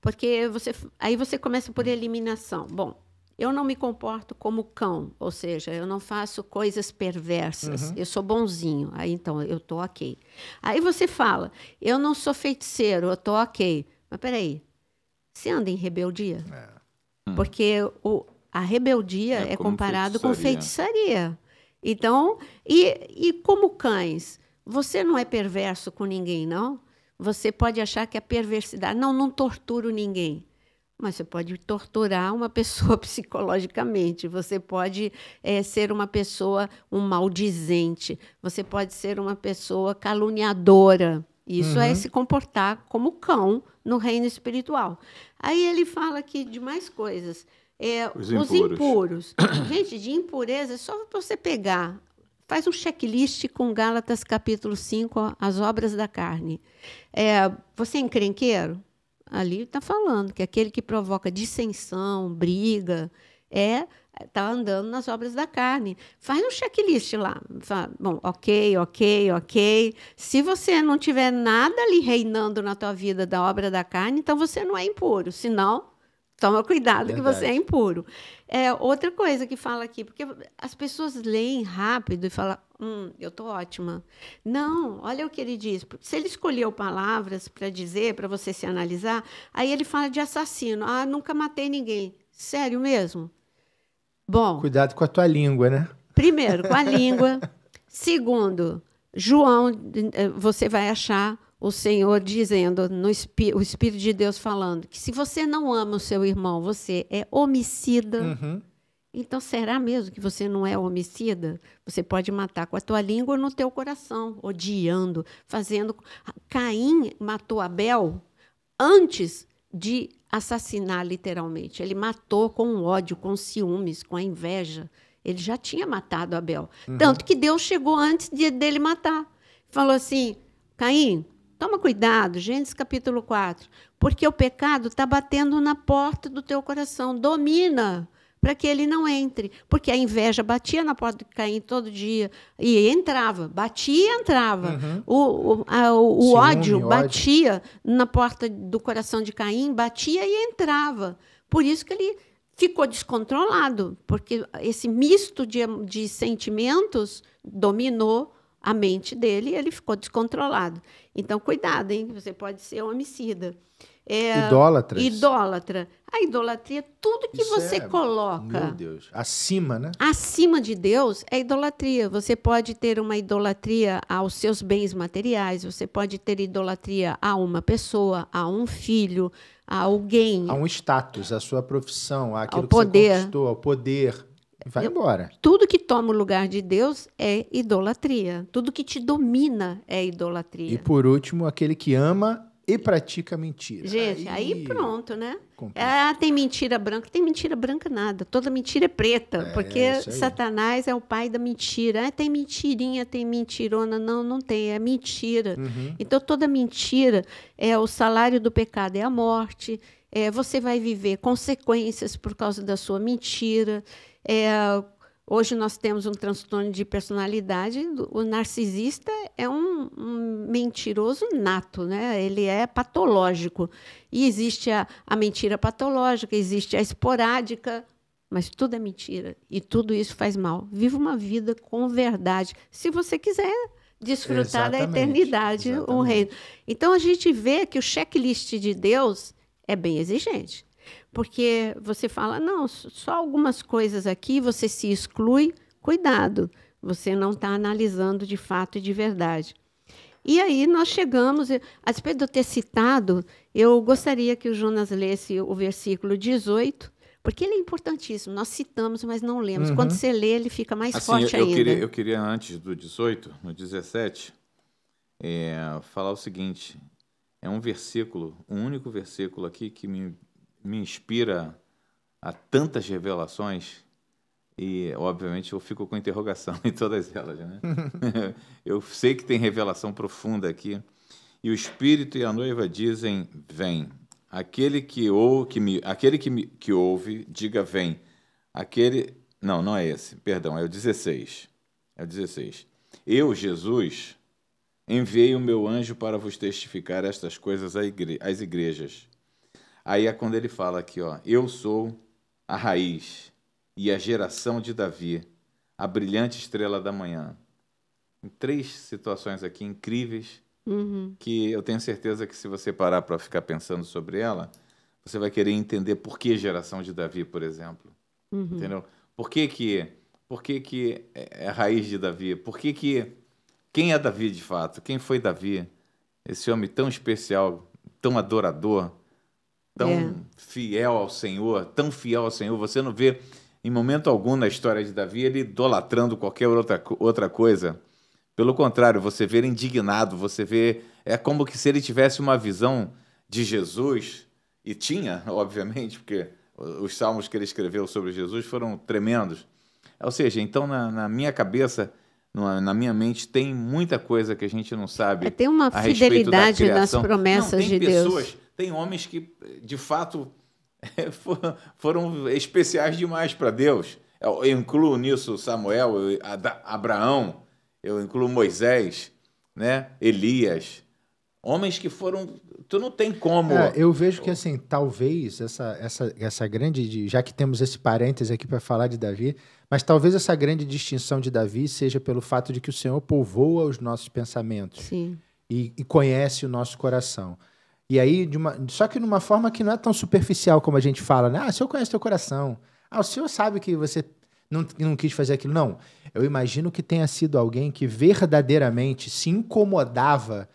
porque você, aí você começa por eliminação. Bom, eu não me comporto como cão, ou seja, eu não faço coisas perversas, uhum. eu sou bonzinho, aí então eu tô ok. Aí você fala, eu não sou feiticeiro, eu tô ok. Mas peraí, você anda em rebeldia? É. Porque o, a rebeldia é, é comparado feitiçaria. com feitiçaria. Então, e, e como cães, você não é perverso com ninguém, não? Você pode achar que é perversidade. Não, não torturo ninguém. Mas você pode torturar uma pessoa psicologicamente, você pode é, ser uma pessoa um maldizente, você pode ser uma pessoa caluniadora. Isso é uhum. é se comportar como cão no reino espiritual. Aí ele fala aqui de mais coisas. É, os, os impuros. impuros. Gente, de impureza, só para você pegar Faz um checklist com Gálatas capítulo 5, as obras da carne. É, você é encrenqueiro? Ali está falando que aquele que provoca dissensão, briga, é está andando nas obras da carne. Faz um checklist lá. Fala, bom, ok, ok, ok. Se você não tiver nada ali reinando na tua vida da obra da carne, então você não é impuro. Senão, toma cuidado Verdade. que você é impuro. É outra coisa que fala aqui, porque as pessoas leem rápido e falam, hum, eu tô ótima. Não, olha o que ele diz. Se ele escolheu palavras para dizer, para você se analisar, aí ele fala de assassino. Ah, nunca matei ninguém. Sério mesmo? Bom. Cuidado com a tua língua, né? Primeiro, com a língua. Segundo, João, eh, você vai achar o Senhor dizendo, no Espí o Espírito de Deus falando, que se você não ama o seu irmão, você é homicida. Uhum. Então, será mesmo que você não é homicida? Você pode matar com a tua língua ou no teu coração, odiando, fazendo. Caim matou Abel antes de assassinar, literalmente. Ele matou com ódio, com ciúmes, com a inveja. Ele já tinha matado Abel. Uhum. Tanto que Deus chegou antes de, dele matar. Falou assim: Caim, Toma cuidado, Gênesis capítulo 4, porque o pecado está batendo na porta do teu coração, domina para que ele não entre, porque a inveja batia na porta de Caim todo dia e entrava, batia e entrava. Uhum. O, o, a, o, ódio batia ódio. na porta do coração de Caim, batia e entrava. Por isso que ele ficou descontrolado, porque esse misto de, de sentimentos dominou a mente dele e ele ficou descontrolado. Então, cuidado, hein? Você pode ser homicida. É, idólatra. Idólatra. A idolatria tudo que Isso você é, coloca. Meu Deus. Acima, né? Acima de Deus é idolatria. Você pode ter uma idolatria aos seus bens materiais, você pode ter idolatria a uma pessoa, a um filho, a alguém. A um status, a sua profissão, a aquilo ao que poder. você conquistou, ao poder. Vai embora. Tudo que toma o lugar de Deus é idolatria. Tudo que te domina é idolatria. E por último, aquele que ama e pratica mentira. Gente, aí, aí pronto, né? Ah, tem mentira branca. Tem mentira branca nada. Toda mentira é preta, é, porque Satanás é o pai da mentira. Ah, tem mentirinha, tem mentirona. Não, não tem. É mentira. Uhum. Então, toda mentira é o salário do pecado, é a morte. É, você vai viver consequências por causa da sua mentira. É, hoje nós temos um transtorno de personalidade. O narcisista é um, um mentiroso nato, né? ele é patológico. E existe a, a mentira patológica, existe a esporádica, mas tudo é mentira e tudo isso faz mal. Viva uma vida com verdade, se você quiser desfrutar exatamente, da eternidade, exatamente. o reino. Então a gente vê que o checklist de Deus é bem exigente. Porque você fala, não, só algumas coisas aqui, você se exclui, cuidado, você não está analisando de fato e de verdade. E aí nós chegamos, a despeito de eu ter citado, eu gostaria que o Jonas lesse o versículo 18, porque ele é importantíssimo. Nós citamos, mas não lemos. Uhum. Quando você lê, ele fica mais assim, forte eu, eu ainda. Queria, eu queria, antes do 18, no 17, é, eh, falar o seguinte: é um versículo, um único versículo aqui que me me inspira a tantas revelações e, obviamente, eu fico com interrogação em todas elas. Né? eu sei que tem revelação profunda aqui. E o Espírito e a noiva dizem: Vem. Aquele que, ou, que, me, aquele que, me, que ouve, diga: Vem. Aquele. Não, não é esse, perdão, é o 16. É o 16. Eu, Jesus, enviei o meu anjo para vos testificar estas coisas às igrejas Aí é quando ele fala aqui, ó, eu sou a raiz e a geração de Davi, a brilhante estrela da manhã. Em três situações aqui incríveis uhum. que eu tenho certeza que se você parar para ficar pensando sobre ela, você vai querer entender por que geração de Davi, por exemplo. Uhum. Entendeu? Por que que, por que que é, é a raiz de Davi? Por que que quem é Davi de fato? Quem foi Davi? Esse homem tão especial, tão adorador, tão é. fiel ao Senhor, tão fiel ao Senhor. Você não vê em momento algum na história de Davi ele idolatrando qualquer outra, outra coisa. Pelo contrário, você vê ele indignado, você vê. É como que se ele tivesse uma visão de Jesus, e tinha, obviamente, porque os salmos que ele escreveu sobre Jesus foram tremendos. Ou seja, então na, na minha cabeça, na minha mente, tem muita coisa que a gente não sabe. É, tem uma fidelidade nas promessas não, de pessoas, Deus. Tem homens que, de fato, foram especiais demais para Deus. Eu incluo nisso Samuel, Abraão, eu incluo Moisés, né? Elias. Homens que foram. Tu não tem como. É, eu vejo que, assim, talvez essa, essa, essa grande. Já que temos esse parêntese aqui para falar de Davi, mas talvez essa grande distinção de Davi seja pelo fato de que o Senhor povoa os nossos pensamentos e, e conhece o nosso coração. E aí, de uma, só que de uma forma que não é tão superficial como a gente fala, né? Ah, o senhor conhece teu coração. Ah, o senhor sabe que você não, não quis fazer aquilo. Não. Eu imagino que tenha sido alguém que verdadeiramente se incomodava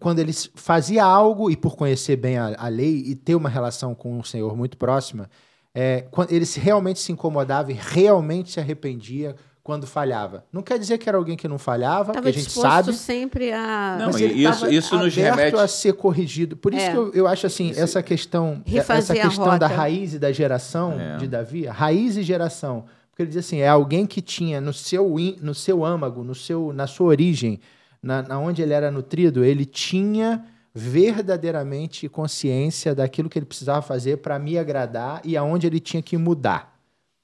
quando ele fazia algo, e por conhecer bem a, a lei e ter uma relação com o Senhor muito próxima, é, quando ele realmente se incomodava e realmente se arrependia quando falhava. Não quer dizer que era alguém que não falhava, tava que a gente sabe. sempre a não, isso isso nos remete a ser corrigido. Por isso é. que eu, eu, acho assim, essa questão, é, essa questão da raiz e da geração é. de Davi, raiz e geração. Porque ele diz assim, é alguém que tinha no seu in, no seu âmago, no seu na sua origem, na, na onde ele era nutrido, ele tinha verdadeiramente consciência daquilo que ele precisava fazer para me agradar e aonde ele tinha que mudar.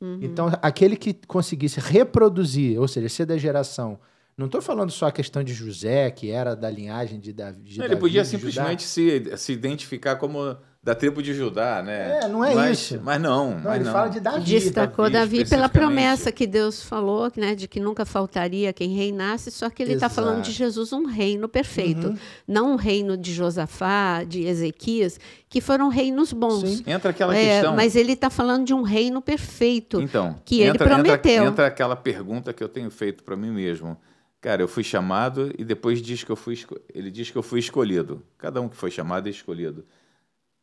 Uhum. Então, aquele que conseguisse reproduzir, ou seja, ser da geração. Não estou falando só a questão de José, que era da linhagem de Davi. De Ele Davi, podia simplesmente se, se identificar como da tribo de Judá, né? É, não é mas, isso. Mas não, não mas ele não. fala de Davi. Destacou Davi, Davi pela promessa que Deus falou, né, de que nunca faltaria quem reinasse, só que ele está falando de Jesus um reino perfeito, uhum. não um reino de Josafá, de Ezequias, que foram reinos bons. Sim. Entra aquela é, questão. Mas ele está falando de um reino perfeito, então, que entra, ele prometeu. Entra, entra aquela pergunta que eu tenho feito para mim mesmo. Cara, eu fui chamado e depois diz que eu fui ele diz que eu fui escolhido. Cada um que foi chamado é escolhido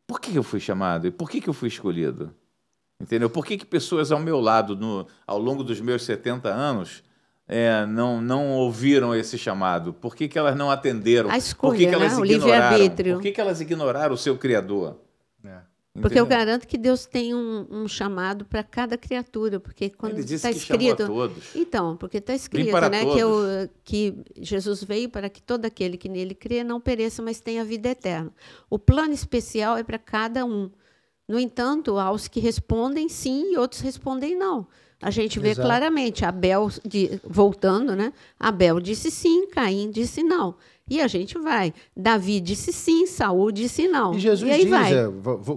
por que eu fui chamado e por que, eu fui escolhido? Entendeu? Por que, que pessoas ao meu lado, no, ao longo dos meus 70 anos, é, não, não ouviram esse chamado? Por que, que elas não atenderam? A escolha, Por que, que elas né? ignoraram? Por que, que elas ignoraram o seu Criador? Porque Entendeu? eu garanto que Deus tem um, um chamado para cada criatura, porque quando está escrito, então, porque está escrito, né, todos. que, eu, que Jesus veio para que todo aquele que nele crê não pereça, mas tenha vida eterna. O plano especial é para cada um. No entanto, há os que respondem sim e outros respondem não. A gente vê Exato. claramente, Abel voltando, né? Abel disse sim, Caim disse não. E a gente vai. Davi disse sim, Saul disse não. E Jesus e aí diz: vai. É,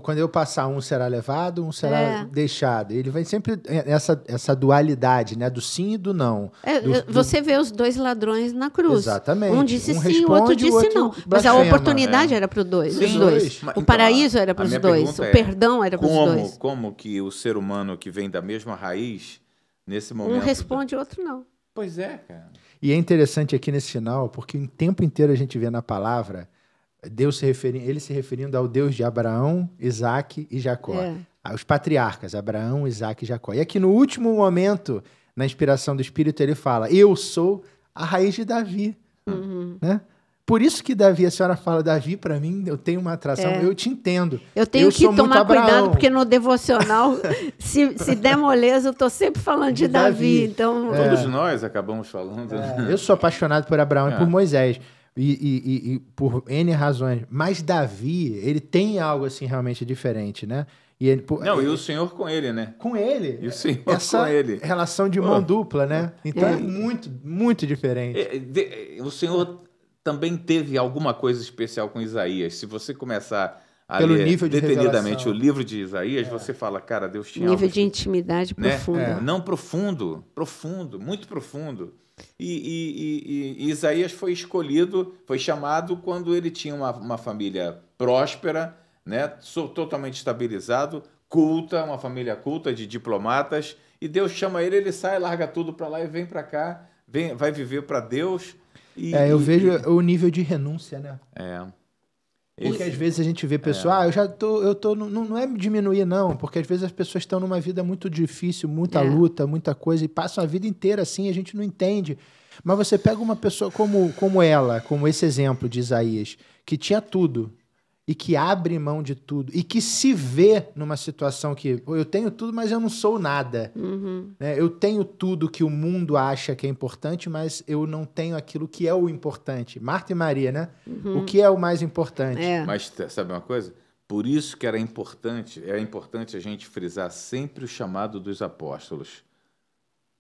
quando eu passar, um será levado, um será é. deixado. Ele vai sempre é, essa, essa dualidade, né? Do sim e do não. É, do, é, você do... vê os dois ladrões na cruz. Exatamente. Um disse um sim, o outro disse outro não. Mas a oportunidade é. era para os dois. Então, dois. o paraíso era para os dois. O perdão era para os dois. Como que o ser humano que vem da mesma raiz, nesse momento. Um responde, o outro não. Pois é, cara. E é interessante aqui nesse final, porque o tempo inteiro a gente vê na palavra Deus se referindo, ele se referindo ao Deus de Abraão, Isaac e Jacó. É. Ah, os patriarcas, Abraão, Isaac e Jacó. E aqui no último momento, na inspiração do Espírito, ele fala: Eu sou a raiz de Davi. Uhum. Né? Por isso que Davi, a senhora fala, Davi, para mim, eu tenho uma atração, é. eu te entendo. Eu tenho eu que tomar cuidado, porque no devocional, se, se der moleza, eu estou sempre falando de, de Davi, Davi. Então... É. Todos nós acabamos falando. Né? É. Eu sou apaixonado por Abraão e por é. Moisés. E, e, e, e, por N razões. Mas Davi, ele tem algo assim realmente diferente, né? E ele, não, ele, e é o Senhor com ele, né? Com ele. E o Senhor essa com ele. relação de mão oh. dupla, né? Então é, é muito, muito diferente. É, de, o Senhor também teve alguma coisa especial com Isaías. Se você começar a Pelo ler nível de detenidamente revelação. o livro de Isaías, é. você fala, cara, Deus tinha nível algo, de intimidade né? É. Não profundo, profundo, muito profundo. E, e, e, e, Isaías foi escolhido, foi chamado quando ele tinha uma, uma família próspera, né? totalmente estabilizado, culta, uma família culta de diplomatas. E Deus chama ele, ele sai, larga tudo para lá e vem para cá, vem, vai viver para Deus. E, é, eu e, vejo e... o nível de renúncia, né? É. Porque às vezes a gente vê pessoas, é. ah, eu já tô, eu tô, não, não é diminuir não, porque às vezes as pessoas estão numa vida muito difícil, muita é. luta, muita coisa, e passam a vida inteira assim, a gente não entende. Mas você pega uma pessoa como, como ela, como esse exemplo de Isaías, que tinha tudo, e que abre mão de tudo e que se vê numa situação que eu tenho tudo, mas eu não sou nada. Uhum. Né? Eu tenho tudo que o mundo acha que é importante, mas eu não tenho aquilo que é o importante. Marta e Maria, né? Uhum. O que é o mais importante? É. Mas sabe uma coisa? Por isso que era importante, era é importante a gente frisar sempre o chamado dos apóstolos.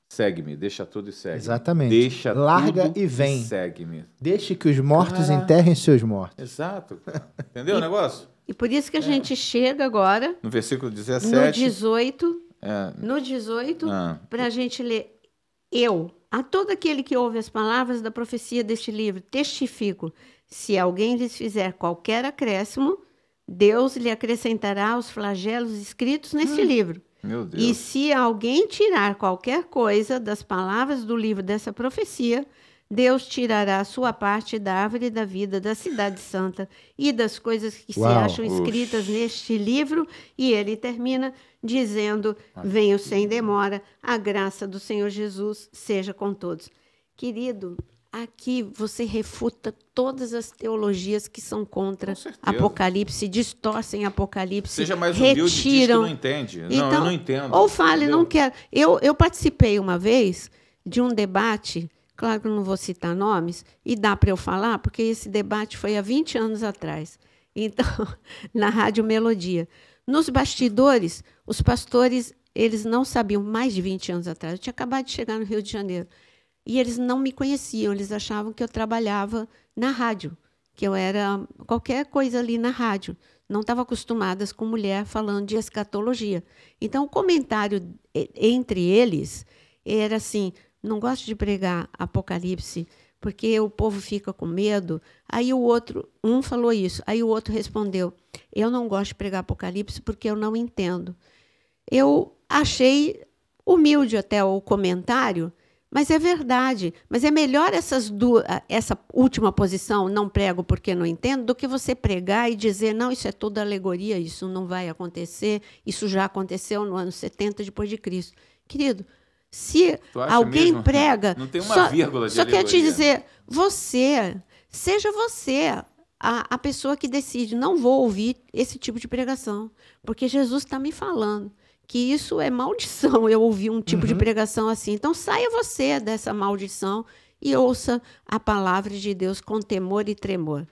Segue-me, deixa tudo e segue. Exatamente. Deixa Larga e vem. Segue-me. Deixe que os mortos enterrem seus mortos. Exato. Entendeu e, o negócio? E por isso que a é. gente chega agora. No versículo 17. No 18. É. No 18, ah. para a gente ler. Eu, a todo aquele que ouve as palavras da profecia deste livro, testifico: se alguém lhes fizer qualquer acréscimo, Deus lhe acrescentará os flagelos escritos neste hum. livro. Meu Deus. E se alguém tirar qualquer coisa das palavras do livro dessa profecia, Deus tirará a sua parte da árvore da vida, da cidade santa e das coisas que Uau, se acham escritas uf. neste livro. E ele termina dizendo: Venho sem demora, a graça do Senhor Jesus seja com todos. Querido, Aqui você refuta todas as teologias que são contra Apocalipse, distorcem Apocalipse. Seja mais humilde, retiram. diz que não entende. Não, eu então, não entendo. Ou fale, entendeu? não quero. Eu, eu participei uma vez de um debate, claro que eu não vou citar nomes, e dá para eu falar, porque esse debate foi há 20 anos atrás. Então, na Rádio Melodia. Nos bastidores, os pastores, eles não sabiam, mais de 20 anos atrás, eu tinha acabado de chegar no Rio de Janeiro e eles não me conheciam, eles achavam que eu trabalhava na rádio, que eu era qualquer coisa ali na rádio. Não estava acostumadas com mulher falando de escatologia. Então, o comentário entre eles era assim: não gosto de pregar Apocalipse porque o povo fica com medo. Aí o outro, um falou isso, aí o outro respondeu: eu não gosto de pregar Apocalipse porque eu não entendo. Eu achei humilde até o comentário, mas é verdade. Mas é melhor essas duas, essa última posição, não prego porque não entendo, do que você pregar e dizer, não, isso é toda alegoria, isso não vai acontecer, isso já aconteceu no ano 70 depois de Cristo. Querido, se alguém mesmo? prega. Não tem uma só, vírgula de Só quer te dizer, você, seja você a, a pessoa que decide, não vou ouvir esse tipo de pregação, porque Jesus está me falando que isso é maldição. Eu ouvi um tipo uhum. de pregação assim. Então saia você dessa maldição e ouça a palavra de Deus com temor e tremor.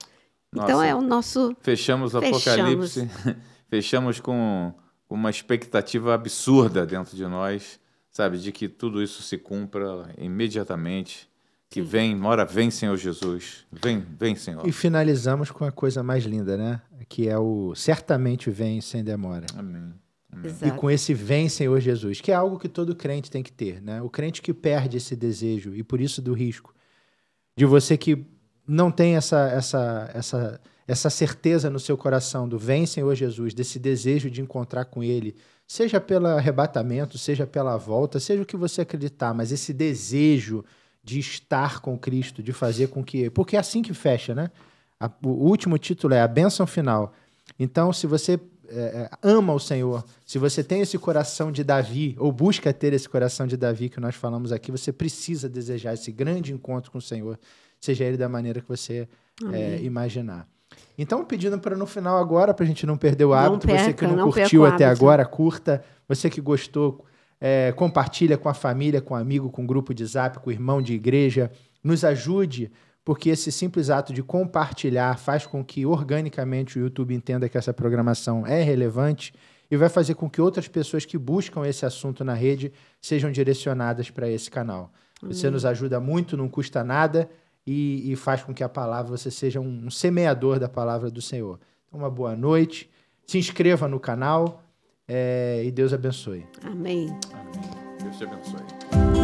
Então, Nossa, então é o nosso. Fechamos o Apocalipse, fechamos com uma expectativa absurda dentro de nós, sabe, de que tudo isso se cumpra imediatamente. Que Sim. vem, mora, vem, Senhor Jesus. Vem, vem, Senhor. E finalizamos com a coisa mais linda, né? Que é o certamente vem sem demora. Amém. Exato. E com esse vem, Senhor Jesus, que é algo que todo crente tem que ter, né? O crente que perde esse desejo e por isso do risco de você que não tem essa essa essa essa certeza no seu coração do vem, Senhor Jesus, desse desejo de encontrar com ele, seja pelo arrebatamento, seja pela volta, seja o que você acreditar, mas esse desejo de estar com Cristo, de fazer com que, porque é assim que fecha, né? o último título é a bênção final. Então, se você é, é, ama o Senhor, se você tem esse coração de Davi, ou busca ter esse coração de Davi que nós falamos aqui, você precisa desejar esse grande encontro com o Senhor, seja ele da maneira que você é, imaginar. Então, pedindo para no final agora, para a gente não perder o hábito, você que não, não curtiu até agora, curta. Você que gostou, é, compartilha com a família, com um amigo, com um grupo de zap, com o irmão de igreja. Nos ajude porque esse simples ato de compartilhar faz com que organicamente o YouTube entenda que essa programação é relevante e vai fazer com que outras pessoas que buscam esse assunto na rede sejam direcionadas para esse canal. Uhum. Você hum. nos ajuda muito, não custa nada e, e faz com que a palavra você seja um, um semeador da palavra do Senhor. Então, uma boa noite, se inscreva no canal é, e Deus abençoe. Amém. Amém. Deus te abençoe.